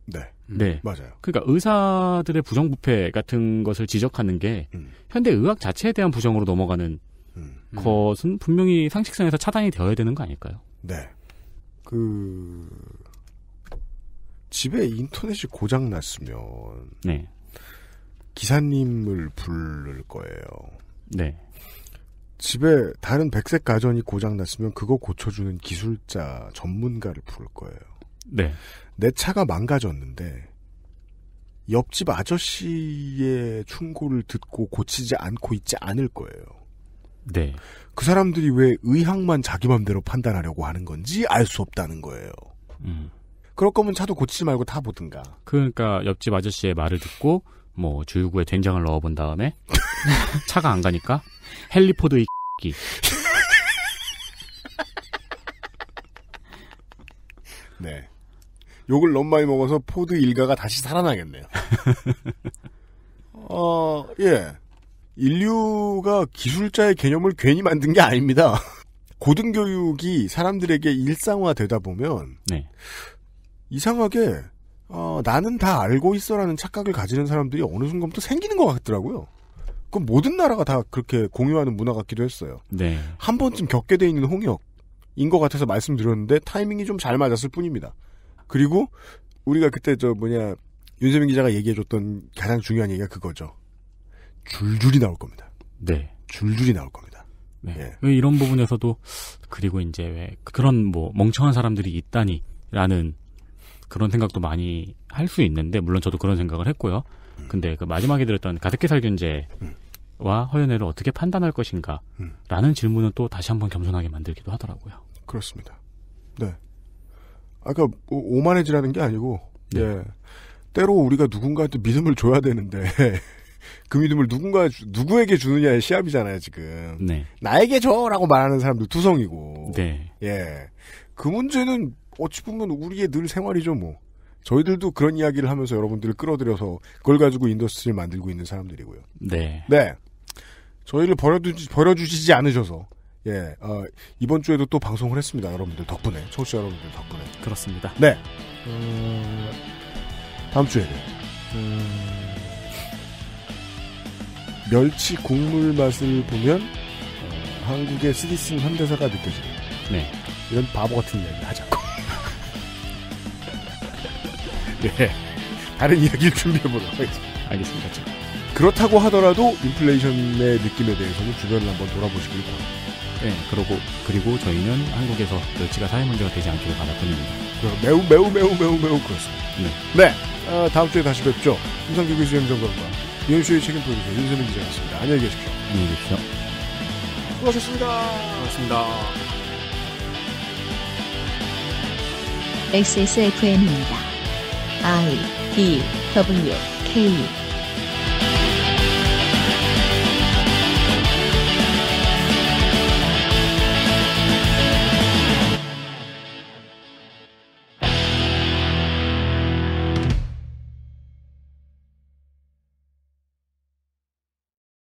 네. 음. 네. 맞아요. 그러니까 의사들의 부정부패 같은 것을 지적하는 게 음. 현대 의학 자체에 대한 부정으로 넘어가는 음. 것은 분명히 상식상에서 차단이 되어야 되는 거 아닐까요? 네. 그 집에 인터넷이 고장 났으면 네. 기사님을 부를 거예요. 네. 집에 다른 백색 가전이 고장 났으면 그거 고쳐주는 기술자 전문가를 부를 거예요. 네. 내 차가 망가졌는데 옆집 아저씨의 충고를 듣고 고치지 않고 있지 않을 거예요. 네. 그 사람들이 왜 의학만 자기 맘대로 판단하려고 하는 건지 알 수 없다는 거예요. 음. 그럴 거면 차도 고치지 말고 타 보든가. 그러니까 옆집 아저씨의 말을 듣고 뭐 주유구에 된장을 넣어본 다음에 차가 안 가니까 헬리포드이 끼. 네. 욕을 너무 많이 먹어서 포드 일가가 다시 살아나겠네요. 어, 예. 인류가 기술자의 개념을 괜히 만든 게 아닙니다. 고등교육이 사람들에게 일상화되다 보면 네. 이상하게 어, 나는 다 알고 있어라는 착각을 가지는 사람들이 어느 순간부터 생기는 것 같더라고요. 그 모든 나라가 다 그렇게 공유하는 문화 같기도 했어요. 네. 한 번쯤 겪게 돼 있는 홍역인 것 같아서 말씀드렸는데 타이밍이 좀 잘 맞았을 뿐입니다. 그리고 우리가 그때 저 뭐냐 윤세민 기자가 얘기해줬던 가장 중요한 얘기가 그거죠. 줄줄이 나올 겁니다. 네. 줄줄이 나올 겁니다. 네. 예. 이런 부분에서도 그리고 이제 왜 그런 뭐 멍청한 사람들이 있다니라는 그런 생각도 많이 할 수 있는데 물론 저도 그런 생각을 했고요. 근데 그 마지막에 들었던 가득해 살균제와 허연애를 어떻게 판단할 것인가라는 질문은 또 다시 한 번 겸손하게 만들기도 하더라고요. 그렇습니다. 네. 아까 오만해지라는 게 아니고 네. 예. 때로 우리가 누군가한테 믿음을 줘야 되는데 그 믿음을 누군가 누구에게 주느냐의 시합이잖아요 지금. 네. 나에게 줘라고 말하는 사람도 두성이고 네. 예. 그 문제는 어찌 보면 우리의 늘 생활이죠, 뭐. 저희들도 그런 이야기를 하면서 여러분들을 끌어들여서 그걸 가지고 인더스트리를 만들고 있는 사람들이고요. 네. 네. 저희를 버려두지, 버려주시지 않으셔서, 예, 어, 이번 주에도 또 방송을 했습니다. 여러분들 덕분에. 청취자 여러분들 덕분에. 그렇습니다. 네. 음... 다음 주에는, 네. 음... 멸치 국물 맛을 보면, 어, 한국의 쓰디쓴 현대사가 느껴지네요 네. 이런 바보 같은 이야기 하자고. 네. 다른 이야기를 준비해보도록 하겠습니다. 알겠습니다. 그렇다고 하더라도 인플레이션의 느낌에 대해서는 주변을 한번 돌아보시길 바랍니다. 네, 그러고 그리고 저희는 한국에서 멸치가 사회 문제가 되지 않기를 바랄 뿐입니다. 매우 매우 매우 매우 매우 그렇습니다. 네, 네 어, 다음 주에 다시 뵙죠. 김상규 교수 행정관과 연수의 책임 프로듀서 윤세민 기자였습니다. 안녕히 계십시오. 안녕히 계십시오. 수고하셨습니다. 고맙습니다. XSFM입니다. I D W K